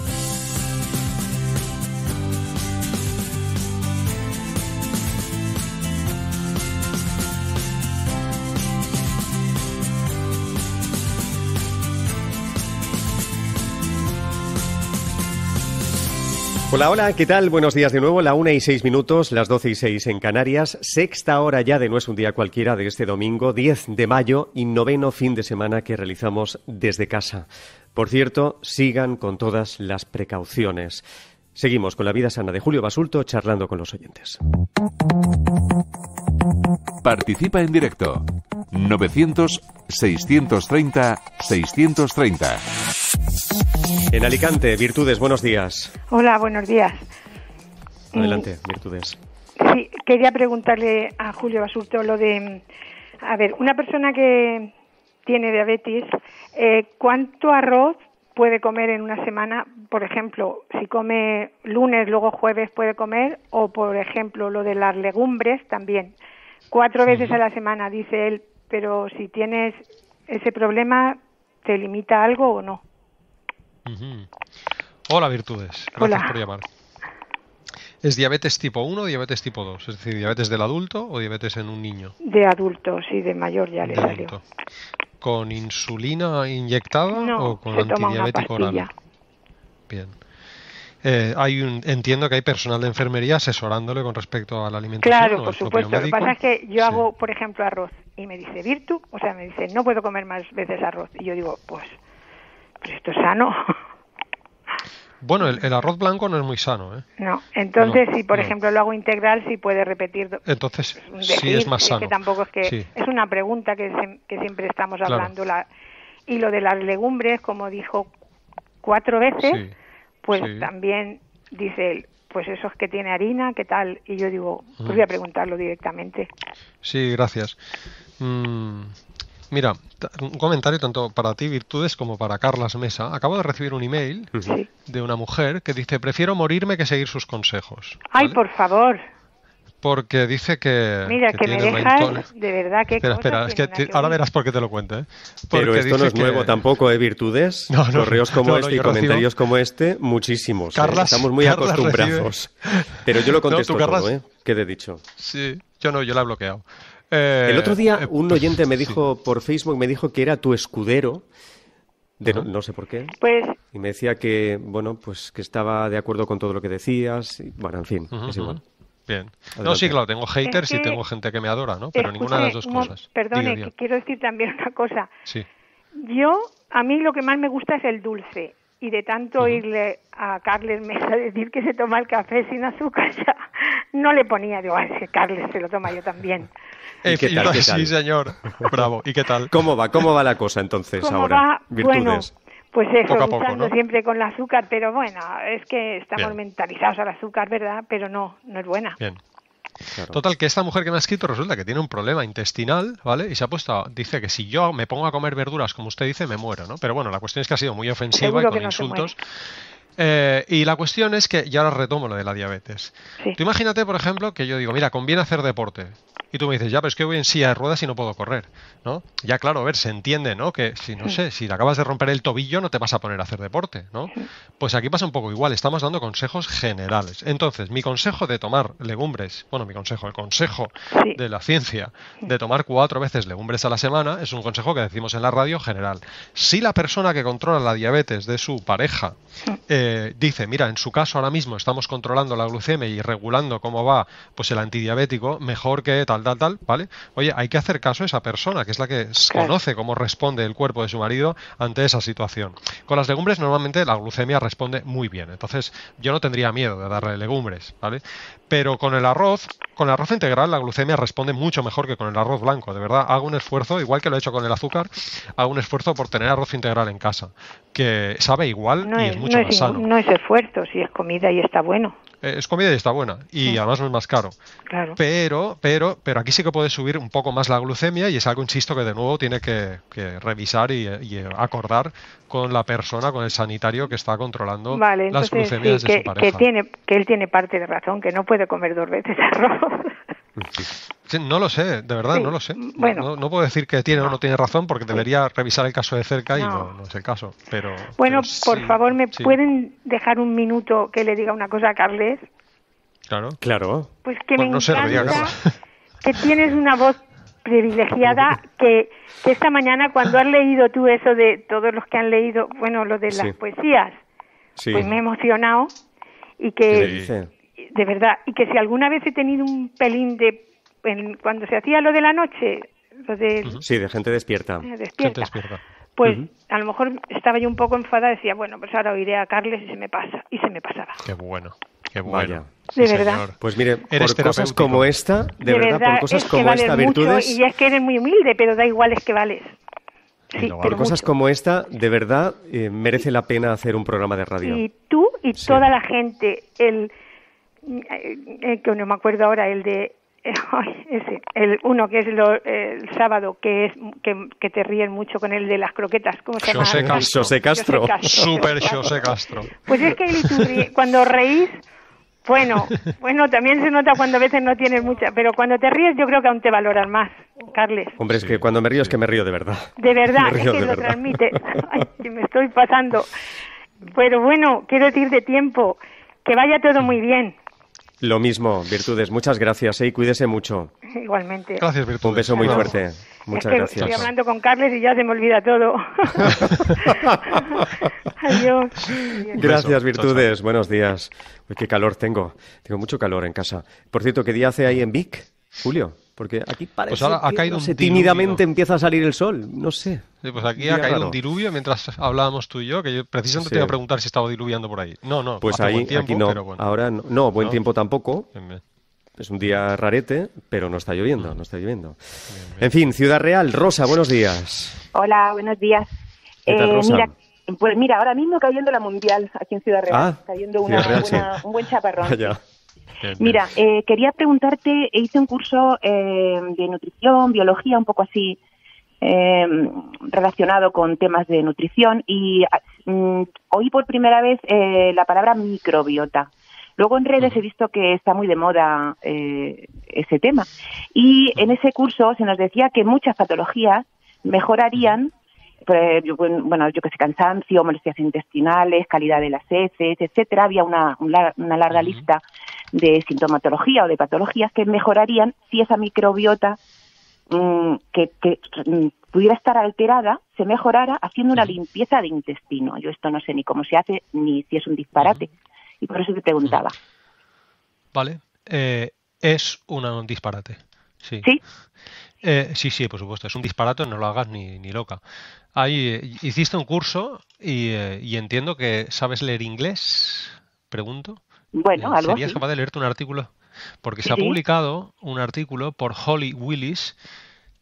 Hola, hola, ¿qué tal? Buenos días de nuevo, la una y seis minutos, las 12 y 6 en Canarias, sexta hora ya de No es un día cualquiera de este domingo, 10 de mayo y noveno fin de semana que realizamos desde casa. Por cierto, sigan con todas las precauciones. Seguimos con la vida sana de Julio Basulto charlando con los oyentes. Participa en directo. 900-630-630. En Alicante, Virtudes, buenos días. Hola, buenos días. Adelante, Virtudes. Sí, quería preguntarle a Julio Basurto lo de, a ver, una persona que tiene diabetes, eh, ¿cuánto arroz puede comer en una semana? Por ejemplo, si come lunes, luego jueves puede comer, o por ejemplo, lo de las legumbres también. Cuatro veces a la semana, dice él, pero si tienes ese problema, ¿te limita algo o no? Hola, Virtudes. Gracias por llamar. ¿Es diabetes tipo 1 o diabetes tipo 2? Es decir, ¿diabetes del adulto o diabetes en un niño? De adulto, sí, de mayor ya le salió. ¿Con insulina inyectada o con antidiabético oral? Bien. Eh, entiendo que hay personal de enfermería asesorándole con respecto al la alimentación. Claro, por supuesto. Lo que pasa es que yo hago, por ejemplo, arroz y me dice Virtu, o sea, me dice, no puedo comer más veces arroz. Y yo digo, pues, pues esto es sano. *laughs* Bueno, el, arroz blanco no es muy sano, ¿eh? No, entonces si por ejemplo lo hago integral, si sí puede repetir. Entonces sí es más sano. Es tampoco es que es una pregunta que, siempre estamos hablando la, y lo de las legumbres, como dijo cuatro veces. Sí pues también dice él, pues eso es que tiene harina, ¿qué tal? Y yo digo, pues voy a mm. preguntarlo directamente. Sí, gracias. Mm, mira, un comentario tanto para ti, Virtudes, como para Carlas Mesa. Acabo de recibir un email de una mujer que dice, prefiero morirme que seguir sus consejos. Ay, por favor porque dice que. Mira, que, me dejas, de verdad, que. espera, es que, ahora verás por qué te lo cuento. ¿eh? Pero esto no es nuevo tampoco, ¿eh? Virtudes, correos como este y comentarios como este, muchísimos. ¿eh? Estamos muy acostumbrados. Pero yo lo contesto todo, ¿eh? ¿Qué te he dicho? Sí, yo no, yo la he bloqueado. El otro eh, día un pues, oyente me dijo por Facebook, me dijo que era tu escudero. no, sé por qué. Pues, y me decía que, bueno, pues que estaba de acuerdo con todo lo que decías. bueno, en fin, es igual. Bien. No, sí, claro, tengo haters y tengo gente que me adora, ¿no? Pero ninguna de las dos cosas. Perdone, quiero decir también una cosa. Sí. Yo, a mí lo que más me gusta es el dulce. Y de tanto irle oírle a Carles Mesa decir que se toma el café sin azúcar, ya no le ponía. Digo, a si Carles se lo toma yo también. *laughs* Eh, ¿Y qué tal, Sí, señor. Bravo. ¿Y qué tal? ¿Cómo va? ¿Cómo va la cosa entonces ahora? Va? Virtudes. Pues eso, siempre con el azúcar, pero bueno, es que estamos mentalizados al azúcar, ¿verdad? Pero no, no es buena. Bien. Total, que esta mujer que me ha escrito resulta que tiene un problema intestinal, ¿vale? Y se ha puesto, dice que si yo me pongo a comer verduras, como usted dice, me muero, ¿no? Pero bueno, la cuestión es que ha sido muy ofensiva y con insultos. Eh, y la cuestión es que, y ahora retomo lo de la diabetes. Tú imagínate, por ejemplo, que yo digo, mira, conviene hacer deporte. Y tú me dices, ya, pero es que voy en silla de ruedas y no puedo correr, ¿no? Ya, claro, a ver, se entiende, ¿no? Que si, no mm. sé, si te acabas de romper el tobillo no te vas a poner a hacer deporte, ¿no? Pues aquí pasa un poco igual, estamos dando consejos generales. Entonces, mi consejo de tomar legumbres, bueno, mi consejo, el consejo de la ciencia de tomar cuatro veces legumbres a la semana es un consejo que decimos en la radio general. Si la persona que controla la diabetes de su pareja mm. eh, dice, mira, en su caso ahora mismo estamos controlando la glucemia y regulando cómo va pues el antidiabético, mejor que tal, tal, ¿vale? Oye, hay que hacer caso a esa persona, que es la que conoce cómo responde el cuerpo de su marido ante esa situación. Con las legumbres normalmente la glucemia responde muy bien, entonces yo no tendría miedo de darle legumbres, ¿vale? Pero con el arroz, con el arroz integral la glucemia responde mucho mejor que con el arroz blanco, de verdad, hago un esfuerzo, igual que lo he hecho con el azúcar, hago un esfuerzo por tener arroz integral en casa, que sabe igual y es, mucho más sano. No es esfuerzo, si es comida y está bueno. Eh, es comida y está buena. Y además no es más caro. Pero, pero, pero aquí sí que puede subir un poco más la glucemia y es algo, insisto, que de nuevo tiene que, revisar y, acordar con la persona, con el sanitario que está controlando las glucemias de que él tiene parte de razón, que no puede comer dos veces *laughs* arroz no lo sé, de verdad, no lo sé. Mm, no, puedo decir que tiene o no tiene razón porque debería revisar el caso de cerca y no, es el caso. Pero bueno, por favor, me pueden dejar un minuto que le diga una cosa a Carles. Claro, claro. Pues que me encanta *laughs* que tienes una voz privilegiada que, esta mañana cuando has leído tú eso de todos los que han leído, bueno, lo de las poesías, pues me he emocionado y que de verdad. Y que si alguna vez he tenido un pelín de... cuando se hacía lo de la noche, lo de... Sí, de gente despierta. Pues a lo mejor estaba yo un poco enfadada, decía, bueno, pues ahora oiré a Carles y se me pasa. Y se me pasaba. Qué bueno, qué bueno. de verdad. Pues mire, por cosas como esta, de, verdad, por cosas como esta, virtudes. y es que eres muy humilde, pero da igual, es que vales. Sí, por cosas como esta, de verdad, eh, merece la pena hacer un programa de radio. Y tú y toda la gente, el eh, que no me acuerdo ahora, el de *laughs* ese, el uno que es el sábado que es que, te ríen mucho con el de las croquetas cómo se llama Castro. José Castro, Castro. super José Castro pues es que cuando reís bueno bueno también se nota cuando a veces no tienes mucha pero cuando te ríes yo creo que aún te valoran más Carles hombre es que cuando me río es que me río de verdad de verdad *laughs* es que lo transmite *laughs* Ay, me estoy pasando pero bueno quiero decir de tiempo que vaya todo muy bien lo mismo, Virtudes, muchas gracias eh, y cuídese mucho. *laughs* Igualmente. Gracias, Virtudes. Un beso muy fuerte. Muchas gracias. Estoy hablando con Carles y ya se me olvida todo. *laughs* Adiós. Gracias, Virtudes. Buenos días. qué calor tengo. Tengo mucho calor en casa. Por cierto, ¿qué día hace ahí en Vic, Julio? Porque aquí pues parece ha que, tímidamente empieza a salir el sol, no sé. Sí, pues aquí ha caído un diluvio mientras hablábamos tú y yo, que yo precisamente te iba a preguntar si estaba diluviando por ahí. No, no, pues tiempo, aquí no. Ahora no, no buen tiempo tampoco. es un día rarete, pero no está lloviendo, mm. no está lloviendo. En fin, Ciudad Real, Rosa, buenos días. Hola, buenos días. Eh, mira, pues mira, ahora mismo cayendo la mundial aquí en Ciudad Real, ah, cayendo una, un buen chaparrón. Allá. *laughs* Mira, eh, quería preguntarte, hice un curso eh, de nutrición, biología, un poco así eh, relacionado con temas de nutrición y ah, mm, oí por primera vez la palabra microbiota. Luego en redes he visto que está muy de moda ese tema. Y en ese curso se nos decía que muchas patologías mejorarían pues, bueno, yo que sé, cansancio, molestias intestinales, calidad de las heces, etcétera. Había una, larga lista de sintomatología o de patologías que mejorarían si esa microbiota mm, que, mm, pudiera estar alterada se mejorara haciendo una limpieza de intestino. Yo esto no sé ni cómo se hace ni si es un disparate. Y por eso te preguntaba. Vale, eh, es un disparate. Sí. Eh, ¿Sí? ¿Sí? por supuesto. Es un disparate, no lo hagas ni, ni loca. Ahí, eh, hiciste un curso y, eh, y entiendo que sabes leer inglés, pregunto. Bueno, ¿Serías capaz de leerte un artículo? Porque se ha publicado un artículo por Holly Willis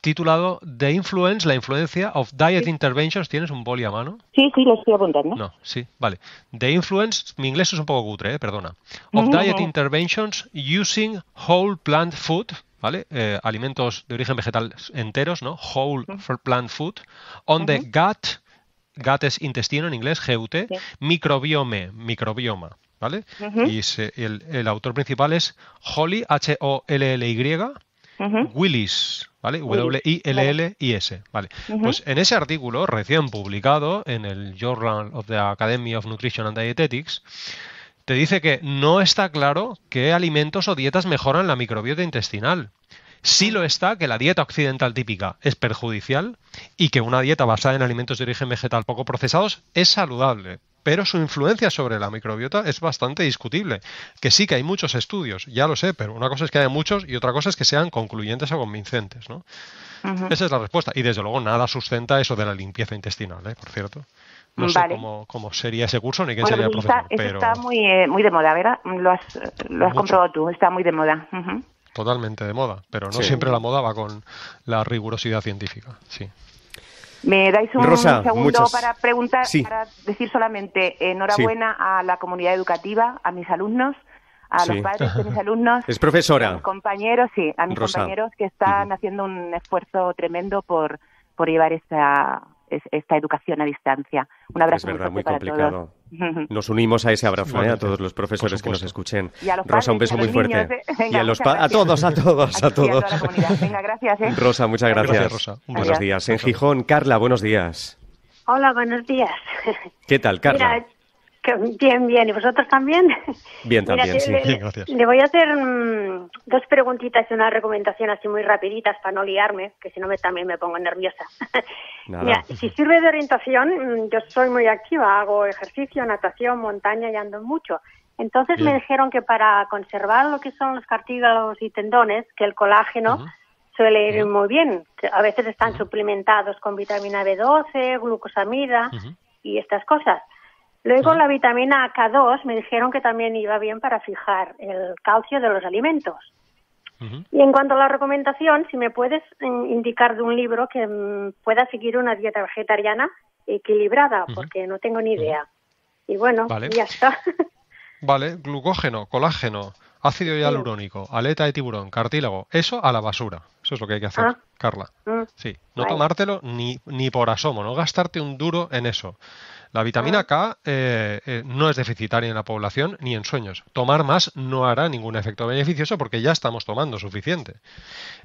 titulado The Influence, la influencia of Diet Interventions. ¿Tienes un boli a mano? Sí, sí, lo estoy apuntando. No, sí, vale. The Influence, mi inglés es un poco cutre, eh, perdona. Of Diet Interventions Using Whole Plant Food, ¿vale? Eh, alimentos de origen vegetal enteros, ¿no? Whole for Plant Food on the gut, gut es intestino en inglés, GUT, microbiome, microbioma. ¿vale? Y el, autor principal es Holly, H-O-L-L-Y, Willis, ¿vale? W-I-L-L-I-S, ¿vale? Pues en ese artículo recién publicado en el Journal of the Academy of Nutrition and Dietetics, te dice que no está claro qué alimentos o dietas mejoran la microbiota intestinal. Sí lo está que la dieta occidental típica es perjudicial y que una dieta basada en alimentos de origen vegetal poco procesados es saludable pero su influencia sobre la microbiota es bastante discutible. Que sí que hay muchos estudios, ya lo sé, pero una cosa es que haya muchos y otra cosa es que sean concluyentes o convincentes. ¿no? Esa es la respuesta. Y desde luego nada sustenta eso de la limpieza intestinal, ¿eh? por cierto. No sé cómo, sería ese curso ni quién sería el pues profesor. Está, está eh, muy, de moda, ¿verdad? Lo has, comprobado tú, está muy de moda. Totalmente de moda, pero no siempre la moda va con la rigurosidad científica. Sí. ¿Me dais un, segundo para preguntar, para decir solamente enhorabuena a la comunidad educativa, a mis alumnos, a los padres de mis alumnos? Es A mis compañeros, sí, a mis compañeros que están haciendo un esfuerzo tremendo por, por llevar esta, esta educación a distancia. Un abrazo. muy, para complicado. Todos. *laughs* Nos unimos a ese abrazo, ¿eh? a todos los profesores que nos escuchen. Rosa, un beso muy fuerte. y a los a eh. todos, a todos, a todos. Eh. Rosa, muchas gracias. Buenos días. En Gijón, Carla, buenos días. Hola, buenos días. ¿Qué tal, Carla? Bien, bien. ¿Y vosotros también? Bien, también, sí. Le, gracias. Le voy a hacer mm, dos preguntitas y una recomendación así muy rapiditas para no liarme, que si no me, también me pongo nerviosa. *laughs* si sirve de orientación, mm, yo soy muy activa, hago ejercicio, natación, montaña y ando mucho. Entonces me dijeron que para conservar lo que son los cartílagos y tendones, que el colágeno... suele ir muy bien. A veces están suplementados con vitamina B12, glucosamida y estas cosas. Luego la vitamina K2 me dijeron que también iba bien para fijar el calcio de los alimentos. Y en cuanto a la recomendación, si me puedes mm, indicar de un libro que mm, pueda seguir una dieta vegetariana equilibrada, porque no tengo ni idea. Y bueno, ya está. *laughs* vale, glucógeno, colágeno, ácido hialurónico, aleta de tiburón, cartílago, eso a la basura. Eso es lo que hay que hacer, ah. Carla. Mm. Sí, no tomártelo ni, ni por asomo, no gastarte un duro en eso. La vitamina ah. K eh, eh, no es deficitaria en la población ni en sueños. Tomar más no hará ningún efecto beneficioso porque ya estamos tomando suficiente.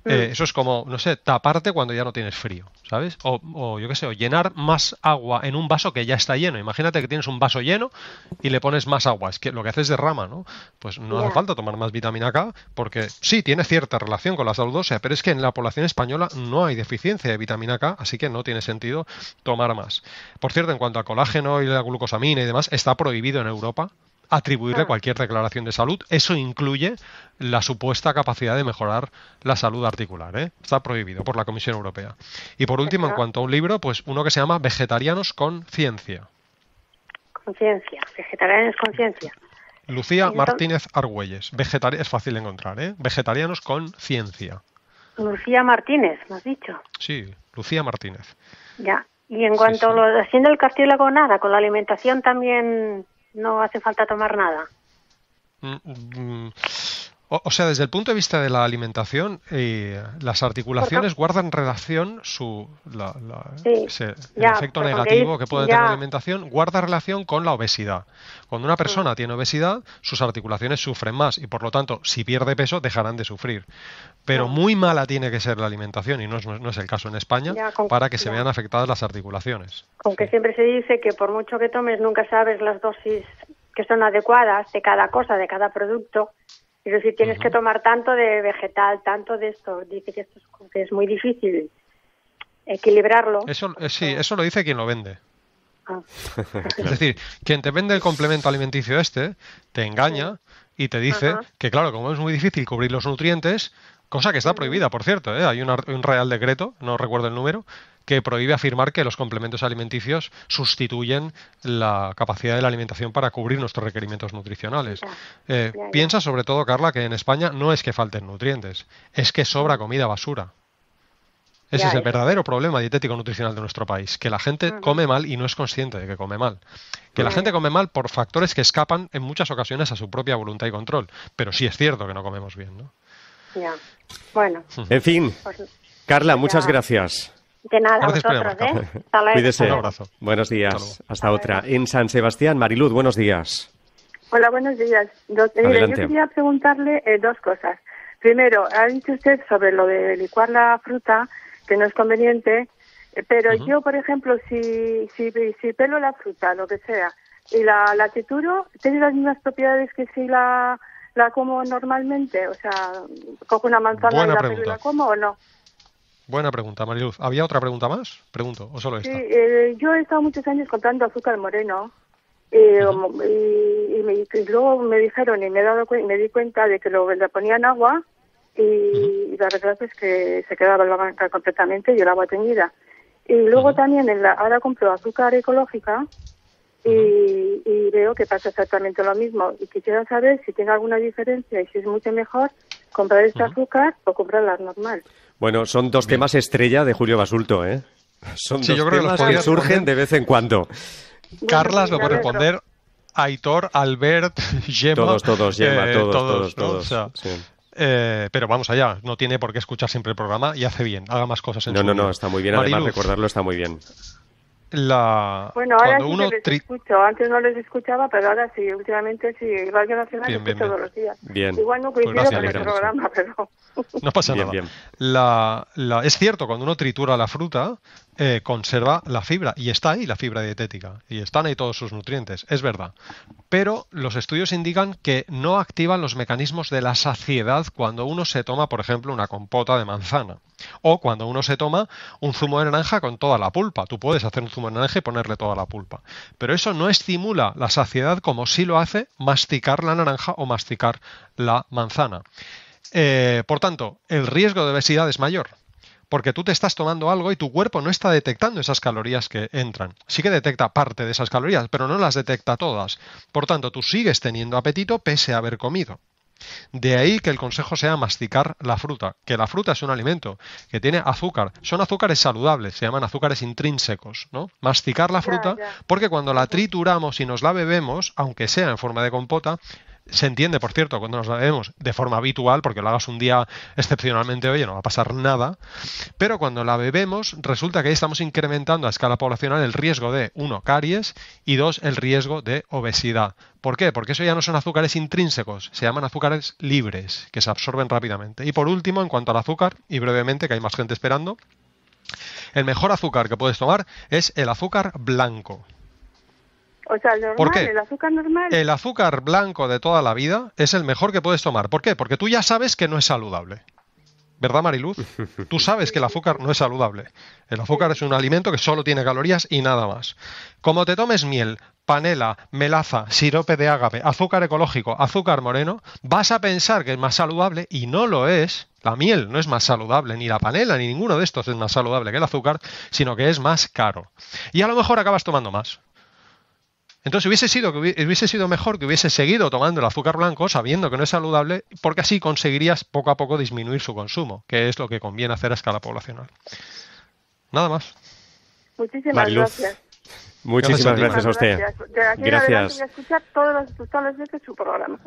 Eh, mm. Eso es como, no sé, taparte cuando ya no tienes frío, ¿sabes? O, yo qué sé, llenar más agua en un vaso que ya está lleno. Imagínate que tienes un vaso lleno y le pones más agua. Es que lo que haces derrama, ¿no? Pues no hace falta tomar más vitamina K porque sí, tiene cierta relación con la salud ósea, pero es que en la población española no hay deficiencia de vitamina K, así que no tiene sentido tomar más. Por cierto, en cuanto a colágeno, y la glucosamina y demás, está prohibido en Europa atribuirle cualquier declaración de salud. Eso incluye la supuesta capacidad de mejorar la salud articular. ¿eh? Está prohibido por la Comisión Europea. Y por último, en cuanto a un libro, pues uno que se llama Vegetarianos con Ciencia. Conciencia, vegetarianos con ciencia. Lucía Martínez Argüelles, es fácil de encontrar, ¿eh? Vegetarianos con ciencia. Lucía Martínez, me has dicho. Sí, Lucía Martínez. Ya, y en cuanto a Lo, haciendo el cartílago, nada, con la alimentación también no hace falta tomar nada. Mm, mm, mm. O, sea, desde el punto de vista de la alimentación, eh, las articulaciones guardan relación, su, el efecto negativo que puede tener la alimentación guarda relación con la obesidad. Cuando una persona mm. tiene obesidad, sus articulaciones sufren más y por lo tanto, si pierde peso, dejarán de sufrir. Pero muy mala tiene que ser la alimentación, y no es, el caso en España, para que se vean afectadas las articulaciones. Aunque siempre se dice que por mucho que tomes, nunca sabes las dosis que son adecuadas de cada cosa, de cada producto es decir, tienes que tomar tanto de vegetal, tanto de esto. Dice que esto es, que es muy difícil equilibrarlo. Eso, eh, sí, eso lo dice quien lo vende. Ah. es decir, quien te vende el complemento alimenticio este, te engaña y te dice que, claro, como es muy difícil cubrir los nutrientes, cosa que está prohibida, por cierto, ¿eh? hay un real decreto, no recuerdo el número, que prohíbe afirmar que los complementos alimenticios sustituyen la capacidad de la alimentación para cubrir nuestros requerimientos nutricionales. Eh, piensa sobre todo, Carla, que en España no es que falten nutrientes, es que sobra comida basura. Ese es el verdadero problema dietético nutricional de nuestro país, que la gente come mal y no es consciente de que come mal. Que la gente come mal por factores que escapan en muchas ocasiones a su propia voluntad y control, pero sí es cierto que no comemos bien, ¿no? Bueno. En fin, pues, Carla, muchas gracias. De nada, Gracias ¿eh? *laughs* Hasta Un abrazo. Buenos días. Hasta, otra. En San Sebastián, Mariluz, buenos días. Hola, buenos días. Eh, yo quería preguntarle eh, dos cosas. Primero, ha dicho usted sobre lo de licuar la fruta, que no es conveniente, eh, pero yo, por ejemplo, si, si, pelo la fruta, lo que sea, y la, la tiene las mismas propiedades que si la, la como normalmente. O sea, cojo una manzana y la, pelo y la como o no. Buena pregunta, Mariluz. ¿Había otra pregunta más? Pregunto, o solo esta. Sí, eh, yo he estado muchos años comprando azúcar moreno. Eh, um, y, luego me dijeron y me, dado, di cuenta de que lo, ponía ponían agua y, la verdad es que se quedaba la banca completamente y el agua teñida. Y luego también ahora compro azúcar ecológica y, y veo que pasa exactamente lo mismo. Y quisiera saber si tiene alguna diferencia y si es mucho mejor comprar esta azúcar o comprar la normal. Bueno, son dos temas estrella de Julio Basulto, ¿eh? Son dos temas que, surgen de vez en cuando. Carlas lo puede responder, Aitor, Albert, *laughs* Gemma... Todos, todos, Gemma, eh, todos, todos, eh, pero vamos allá, no tiene por qué escuchar siempre el programa y hace bien, haga más cosas en no, vida. No, no, no, está muy bien, además recordarlo está muy bien la... Bueno, ahora sí escucho. Antes no les escuchaba, pero ahora sí. Últimamente sí. igual Radio Nacional bien, bien, todos los días. Igual no coincido con el programa, pero... No pasa nada. La, la... Es cierto, cuando uno tritura la fruta, eh, conserva la fibra y está ahí la fibra dietética y están ahí todos sus nutrientes, es verdad. Pero los estudios indican que no activan los mecanismos de la saciedad cuando uno se toma, por ejemplo, una compota de manzana o cuando uno se toma un zumo de naranja con toda la pulpa. Tú puedes hacer un zumo de naranja y ponerle toda la pulpa. Pero eso no estimula la saciedad como sí lo hace masticar la naranja o masticar la manzana. Eh, por tanto, el riesgo de obesidad es mayor porque tú te estás tomando algo y tu cuerpo no está detectando esas calorías que entran. Sí que detecta parte de esas calorías, pero no las detecta todas. Por tanto, tú sigues teniendo apetito pese a haber comido. De ahí que el consejo sea masticar la fruta, que la fruta es un alimento que tiene azúcar. Son azúcares saludables, se llaman azúcares intrínsecos, ¿no? Masticar la fruta, porque cuando la trituramos y nos la bebemos, aunque sea en forma de compota, se entiende, por cierto, cuando nos la bebemos de forma habitual, porque lo hagas un día excepcionalmente, oye, no va a pasar nada, pero cuando la bebemos resulta que ahí estamos incrementando a escala poblacional el riesgo de, uno, caries y dos, el riesgo de obesidad. ¿Por qué? Porque eso ya no son azúcares intrínsecos, se llaman azúcares libres, que se absorben rápidamente. Y por último, en cuanto al azúcar, y brevemente, que hay más gente esperando, el mejor azúcar que puedes tomar es el azúcar blanco el ¿Por qué? el azúcar blanco de toda la vida es el mejor que puedes tomar. ¿Por qué? Porque tú ya sabes que no es saludable. ¿Verdad, Mariluz? Tú *laughs* sabes que el azúcar no es saludable. El azúcar es un alimento que solo tiene calorías y nada más. Como te tomes miel, panela, melaza, sirope de ágape, azúcar ecológico, azúcar moreno, vas a pensar que es más saludable y no lo es. La miel no es más saludable, ni la panela, ni ninguno de estos es más saludable que el azúcar, sino que es más caro. Y a lo mejor acabas tomando más. Entonces hubiese sido, hubiese sido mejor que hubiese seguido tomando el azúcar blanco sabiendo que no es saludable, porque así conseguirías poco a poco disminuir su consumo, que es lo que conviene hacer a escala poblacional. Nada más. Muchísimas gracias. Muchísimas gracias, a usted. Gracias. programa.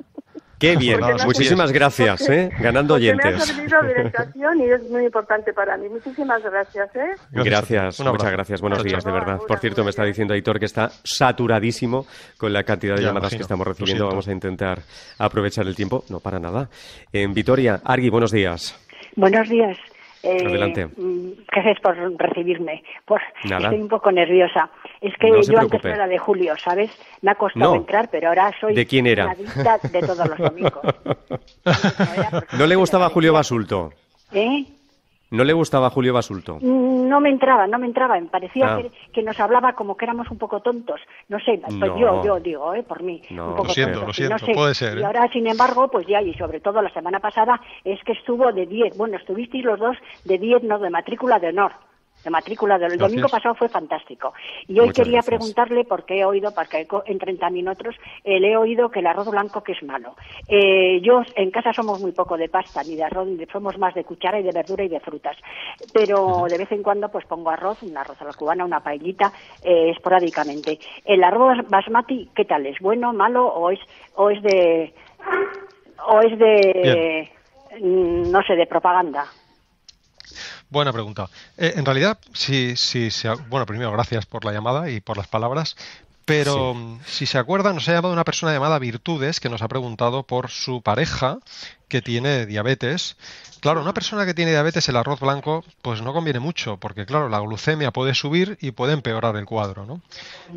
Qué bien, muchísimas gracias, ¿eh? ganando oyentes. Me ha servido de y es muy importante para mí. Muchísimas gracias. ¿eh? Gracias, muchas gracias. Buenos días, de verdad. Por cierto, me está diciendo Aitor que está saturadísimo con la cantidad de llamadas que estamos recibiendo. Vamos a intentar aprovechar el tiempo, no para nada. En Vitoria, Argui, buenos días. Buenos días. Adelante. Eh, mm, gracias por recibirme. Por estoy un poco nerviosa. Es que yo antes era de Julio, ¿sabes? Me ha costado entrar, pero ahora soy ¿De quién de todos los amigos no, *laughs* no le gustaba Julio Basulto. ¿Eh? ¿No le gustaba Julio Basulto? Mm, no me entraba, no me entraba. Me parecía ah. que, nos hablaba como que éramos un poco tontos. No sé, pues yo, digo, eh, por mí. Un poco lo siento, lo siento, puede ser. Y ¿eh? ahora, sin embargo, pues ya, y sobre todo la semana pasada, es que estuvo de 10. Bueno, estuvisteis los dos de 10, no de matrícula de honor. La matrícula del domingo pasado fue fantástico. Y hoy quería preguntarle, porque he oído, porque en en otros, eh, le he oído que el arroz blanco que es malo. Eh, yo en casa somos muy poco de pasta ni de arroz, somos más de cuchara y de verdura y de frutas. Pero de vez en cuando pues pongo arroz, un arroz a la cubana, una paellita, eh, esporádicamente. ¿El arroz basmati qué tal? ¿Es bueno, malo o es, o es de... o es de... Mm, no sé, de propaganda? Buena pregunta. Eh, en realidad, sí, sí, sí, bueno, primero, gracias por la llamada y por las palabras, pero mm, si se acuerdan, nos ha llamado una persona llamada Virtudes que nos ha preguntado por su pareja que tiene diabetes. Claro, una persona que tiene diabetes el arroz blanco pues no conviene mucho porque claro, la glucemia puede subir y puede empeorar el cuadro. ¿no?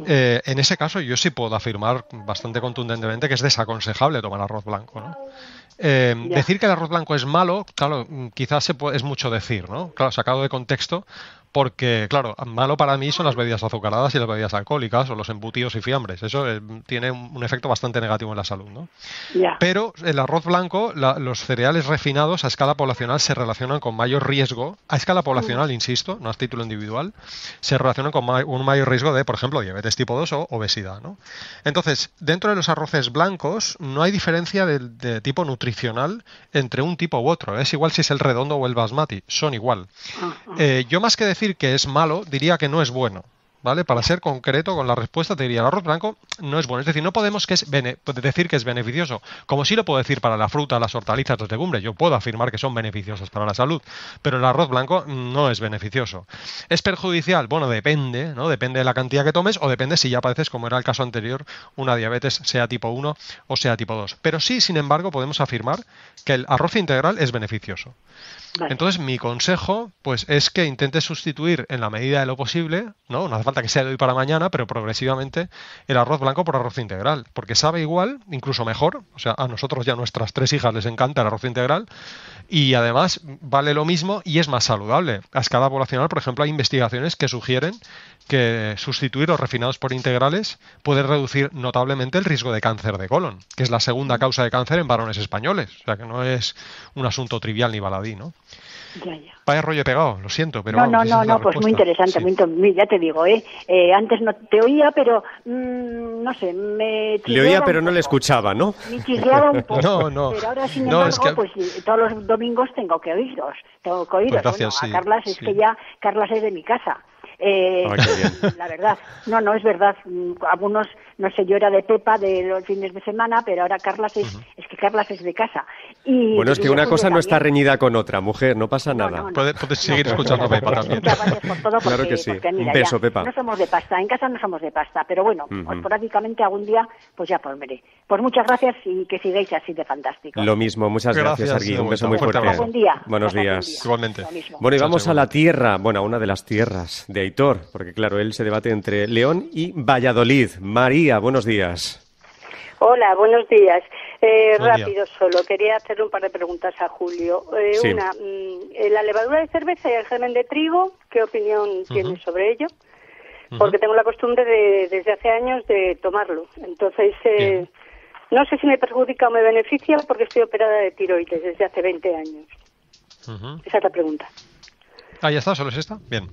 Eh, en ese caso yo sí puedo afirmar bastante contundentemente que es desaconsejable tomar arroz blanco. Eh, decir que el arroz blanco es malo, claro, mm, quizás se puede, es mucho decir, ¿no? Claro, sacado de contexto, porque, claro, malo para mí son las bebidas azucaradas y las bebidas alcohólicas o los embutidos y fiambres. Eso eh, tiene un, efecto bastante negativo en la salud, ¿no? Pero el arroz blanco, los cereales refinados a escala poblacional se relacionan con mayor riesgo, a escala mm. poblacional, insisto, no a título individual, se relacionan con un mayor riesgo de, por ejemplo, diabetes tipo 2 o obesidad, ¿no? Entonces, dentro de los arroces blancos no hay diferencia de, tipo nutricional entre un tipo u otro. Es igual si es el redondo o el basmati, son igual. Eh, yo más que decir que es malo, diría que no es bueno. ¿Vale? Para ser concreto con la respuesta, te diría el arroz blanco no es bueno. Es decir, no podemos que es decir que es beneficioso, como sí lo puedo decir para la fruta, las hortalizas, las legumbres. Yo puedo afirmar que son beneficiosos para la salud, pero el arroz blanco no es beneficioso. ¿Es perjudicial? Bueno, depende, ¿no? Depende de la cantidad que tomes o depende si ya padeces, como era el caso anterior, una diabetes, sea tipo 1 o sea tipo 2. Pero sí, sin embargo, podemos afirmar que el arroz integral es beneficioso. Entonces, mi consejo, pues, es que intentes sustituir en la medida de lo posible, ¿no? No hace falta que sea de hoy para mañana, pero progresivamente, el arroz blanco por arroz integral, porque sabe igual, incluso mejor. O sea, a nosotros ya nuestras tres hijas les encanta el arroz integral y además vale lo mismo y es más saludable. A escala poblacional, por ejemplo, hay investigaciones que sugieren que sustituir los refinados por integrales puede reducir notablemente el riesgo de cáncer de colon, que es la segunda mm. causa de cáncer en varones españoles. O sea que no es un asunto trivial ni baladí, ¿no? Ya, ya. Vaya rollo pegado, lo siento, pero... No, no, no, pues muy interesante, muy, ya te digo, ¿eh? ¿eh? Antes no te oía, pero mm, no sé, me... Le oía, pero no le escuchaba, ¿no? Me un *laughs* poco. Pero ahora, sin embargo, pues todos los domingos tengo que oírlos tengo que oírlos pues Carlas es que ya, Carlas es de mi casa. Eh, ah, *laughs* la verdad, no, no es verdad. Mm, algunos, no sé, yo era de Pepa de los fines de semana, pero ahora Carlas es, es que Carlas es de casa. Y, bueno, es que una cosa no está reñida con otra, mujer, no pasa nada. puedes, seguir escuchando a Pepa también. claro que sí. Un beso, Pepa. No somos de pasta, en casa no somos de pasta, pero bueno, uh prácticamente algún día, pues ya volveré. Pues muchas gracias y que sigáis así de fantástico. Lo mismo, muchas gracias, Un beso muy fuerte. Buenos días. Igualmente. Bueno, y vamos a la tierra, bueno, a una de las tierras de porque claro, él se debate entre León y Valladolid. María, buenos días. Hola, buenos días. Eh, rápido solo, quería hacerle un par de preguntas a Julio. Eh, una, mm, eh, la levadura de cerveza y el germen de trigo, ¿qué opinión tiene sobre ello? Porque tengo la costumbre de, desde hace años de tomarlo. Entonces, no sé si me perjudica o me beneficia porque estoy operada de tiroides desde hace 20 años. Esa es la pregunta. Ah, ya está, solo es esta. Bien.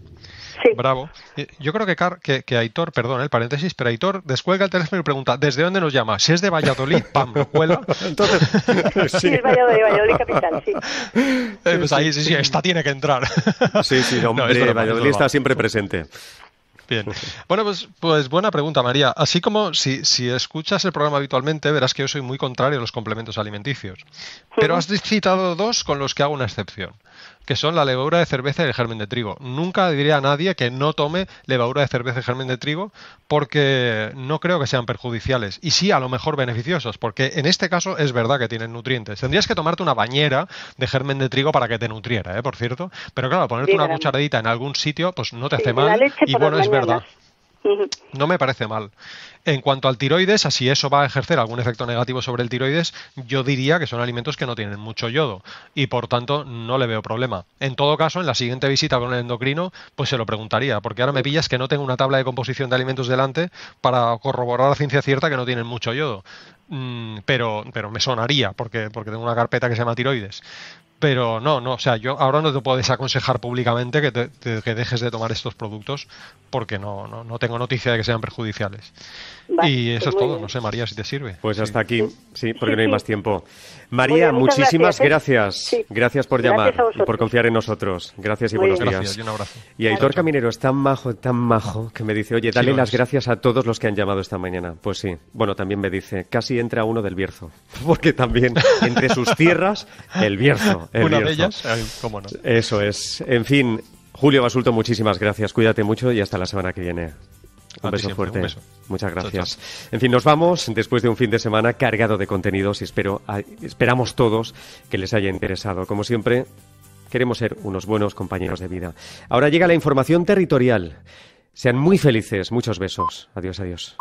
Bravo. Eh, yo creo que, que, Aitor, perdón eh, el paréntesis, pero Aitor descuelga el teléfono y pregunta, ¿desde dónde nos llama? Si es de Valladolid, pam, lo *laughs* Entonces, *laughs* sí. Valladolid, Valladolid capital, sí. Eh, pues ahí sí, sí, esta tiene que entrar. *laughs* Sí, sí, hombre, Valladolid está siempre presente. Bien. Bueno, pues, pues buena pregunta, María. Así como si, si, escuchas el programa habitualmente, verás que yo soy muy contrario a los complementos alimenticios. Pero has citado dos con los que hago una excepción que son la levadura de cerveza y el germen de trigo. Nunca diría a nadie que no tome levadura de cerveza y germen de trigo porque no creo que sean perjudiciales y sí a lo mejor beneficiosos, porque en este caso es verdad que tienen nutrientes. Tendrías que tomarte una bañera de germen de trigo para que te nutriera, ¿eh? por cierto. Pero claro, ponerte una cucharadita en algún sitio pues no te hace mal y bueno, es verdad. No me parece mal. En cuanto al tiroides, así eso va a ejercer algún efecto negativo sobre el tiroides, yo diría que son alimentos que no tienen mucho yodo y por tanto no le veo problema. En todo caso, en la siguiente visita con el endocrino, pues se lo preguntaría, porque ahora me pillas que no tengo una tabla de composición de alimentos delante para corroborar la ciencia cierta que no tienen mucho yodo. Mm, pero, pero me sonaría porque, porque tengo una carpeta que se llama tiroides. Pero no, no, o sea, yo ahora no te puedo desaconsejar públicamente que, te, dejes de tomar estos productos porque no, no, tengo noticia de que sean perjudiciales. y eso pues es todo, no sé, María, si te sirve. Pues hasta aquí, sí, porque no hay más tiempo. María, muchísimas gracias. ¿eh? Gracias, por llamar y por confiar en nosotros. Gracias y buenos días. y, un abrazo. Aitor Caminero es tan majo, tan majo, que me dice, oye, dale las gracias a todos los que han llamado esta mañana. Pues sí. Bueno, también me dice, casi entra uno del Bierzo. *laughs* Porque también, entre sus tierras, el Bierzo. Una de ellas, cómo no. Eso es. En fin, Julio Basulto, muchísimas gracias. Cuídate mucho y hasta la semana que viene. Un beso fuerte. Muchas gracias. En fin, nos vamos después de un fin de semana cargado de contenidos y espero, ah, esperamos todos que les haya interesado. Como siempre, queremos ser unos buenos compañeros de vida. Ahora llega la información territorial. Sean muy felices. Muchos besos. Adiós, adiós.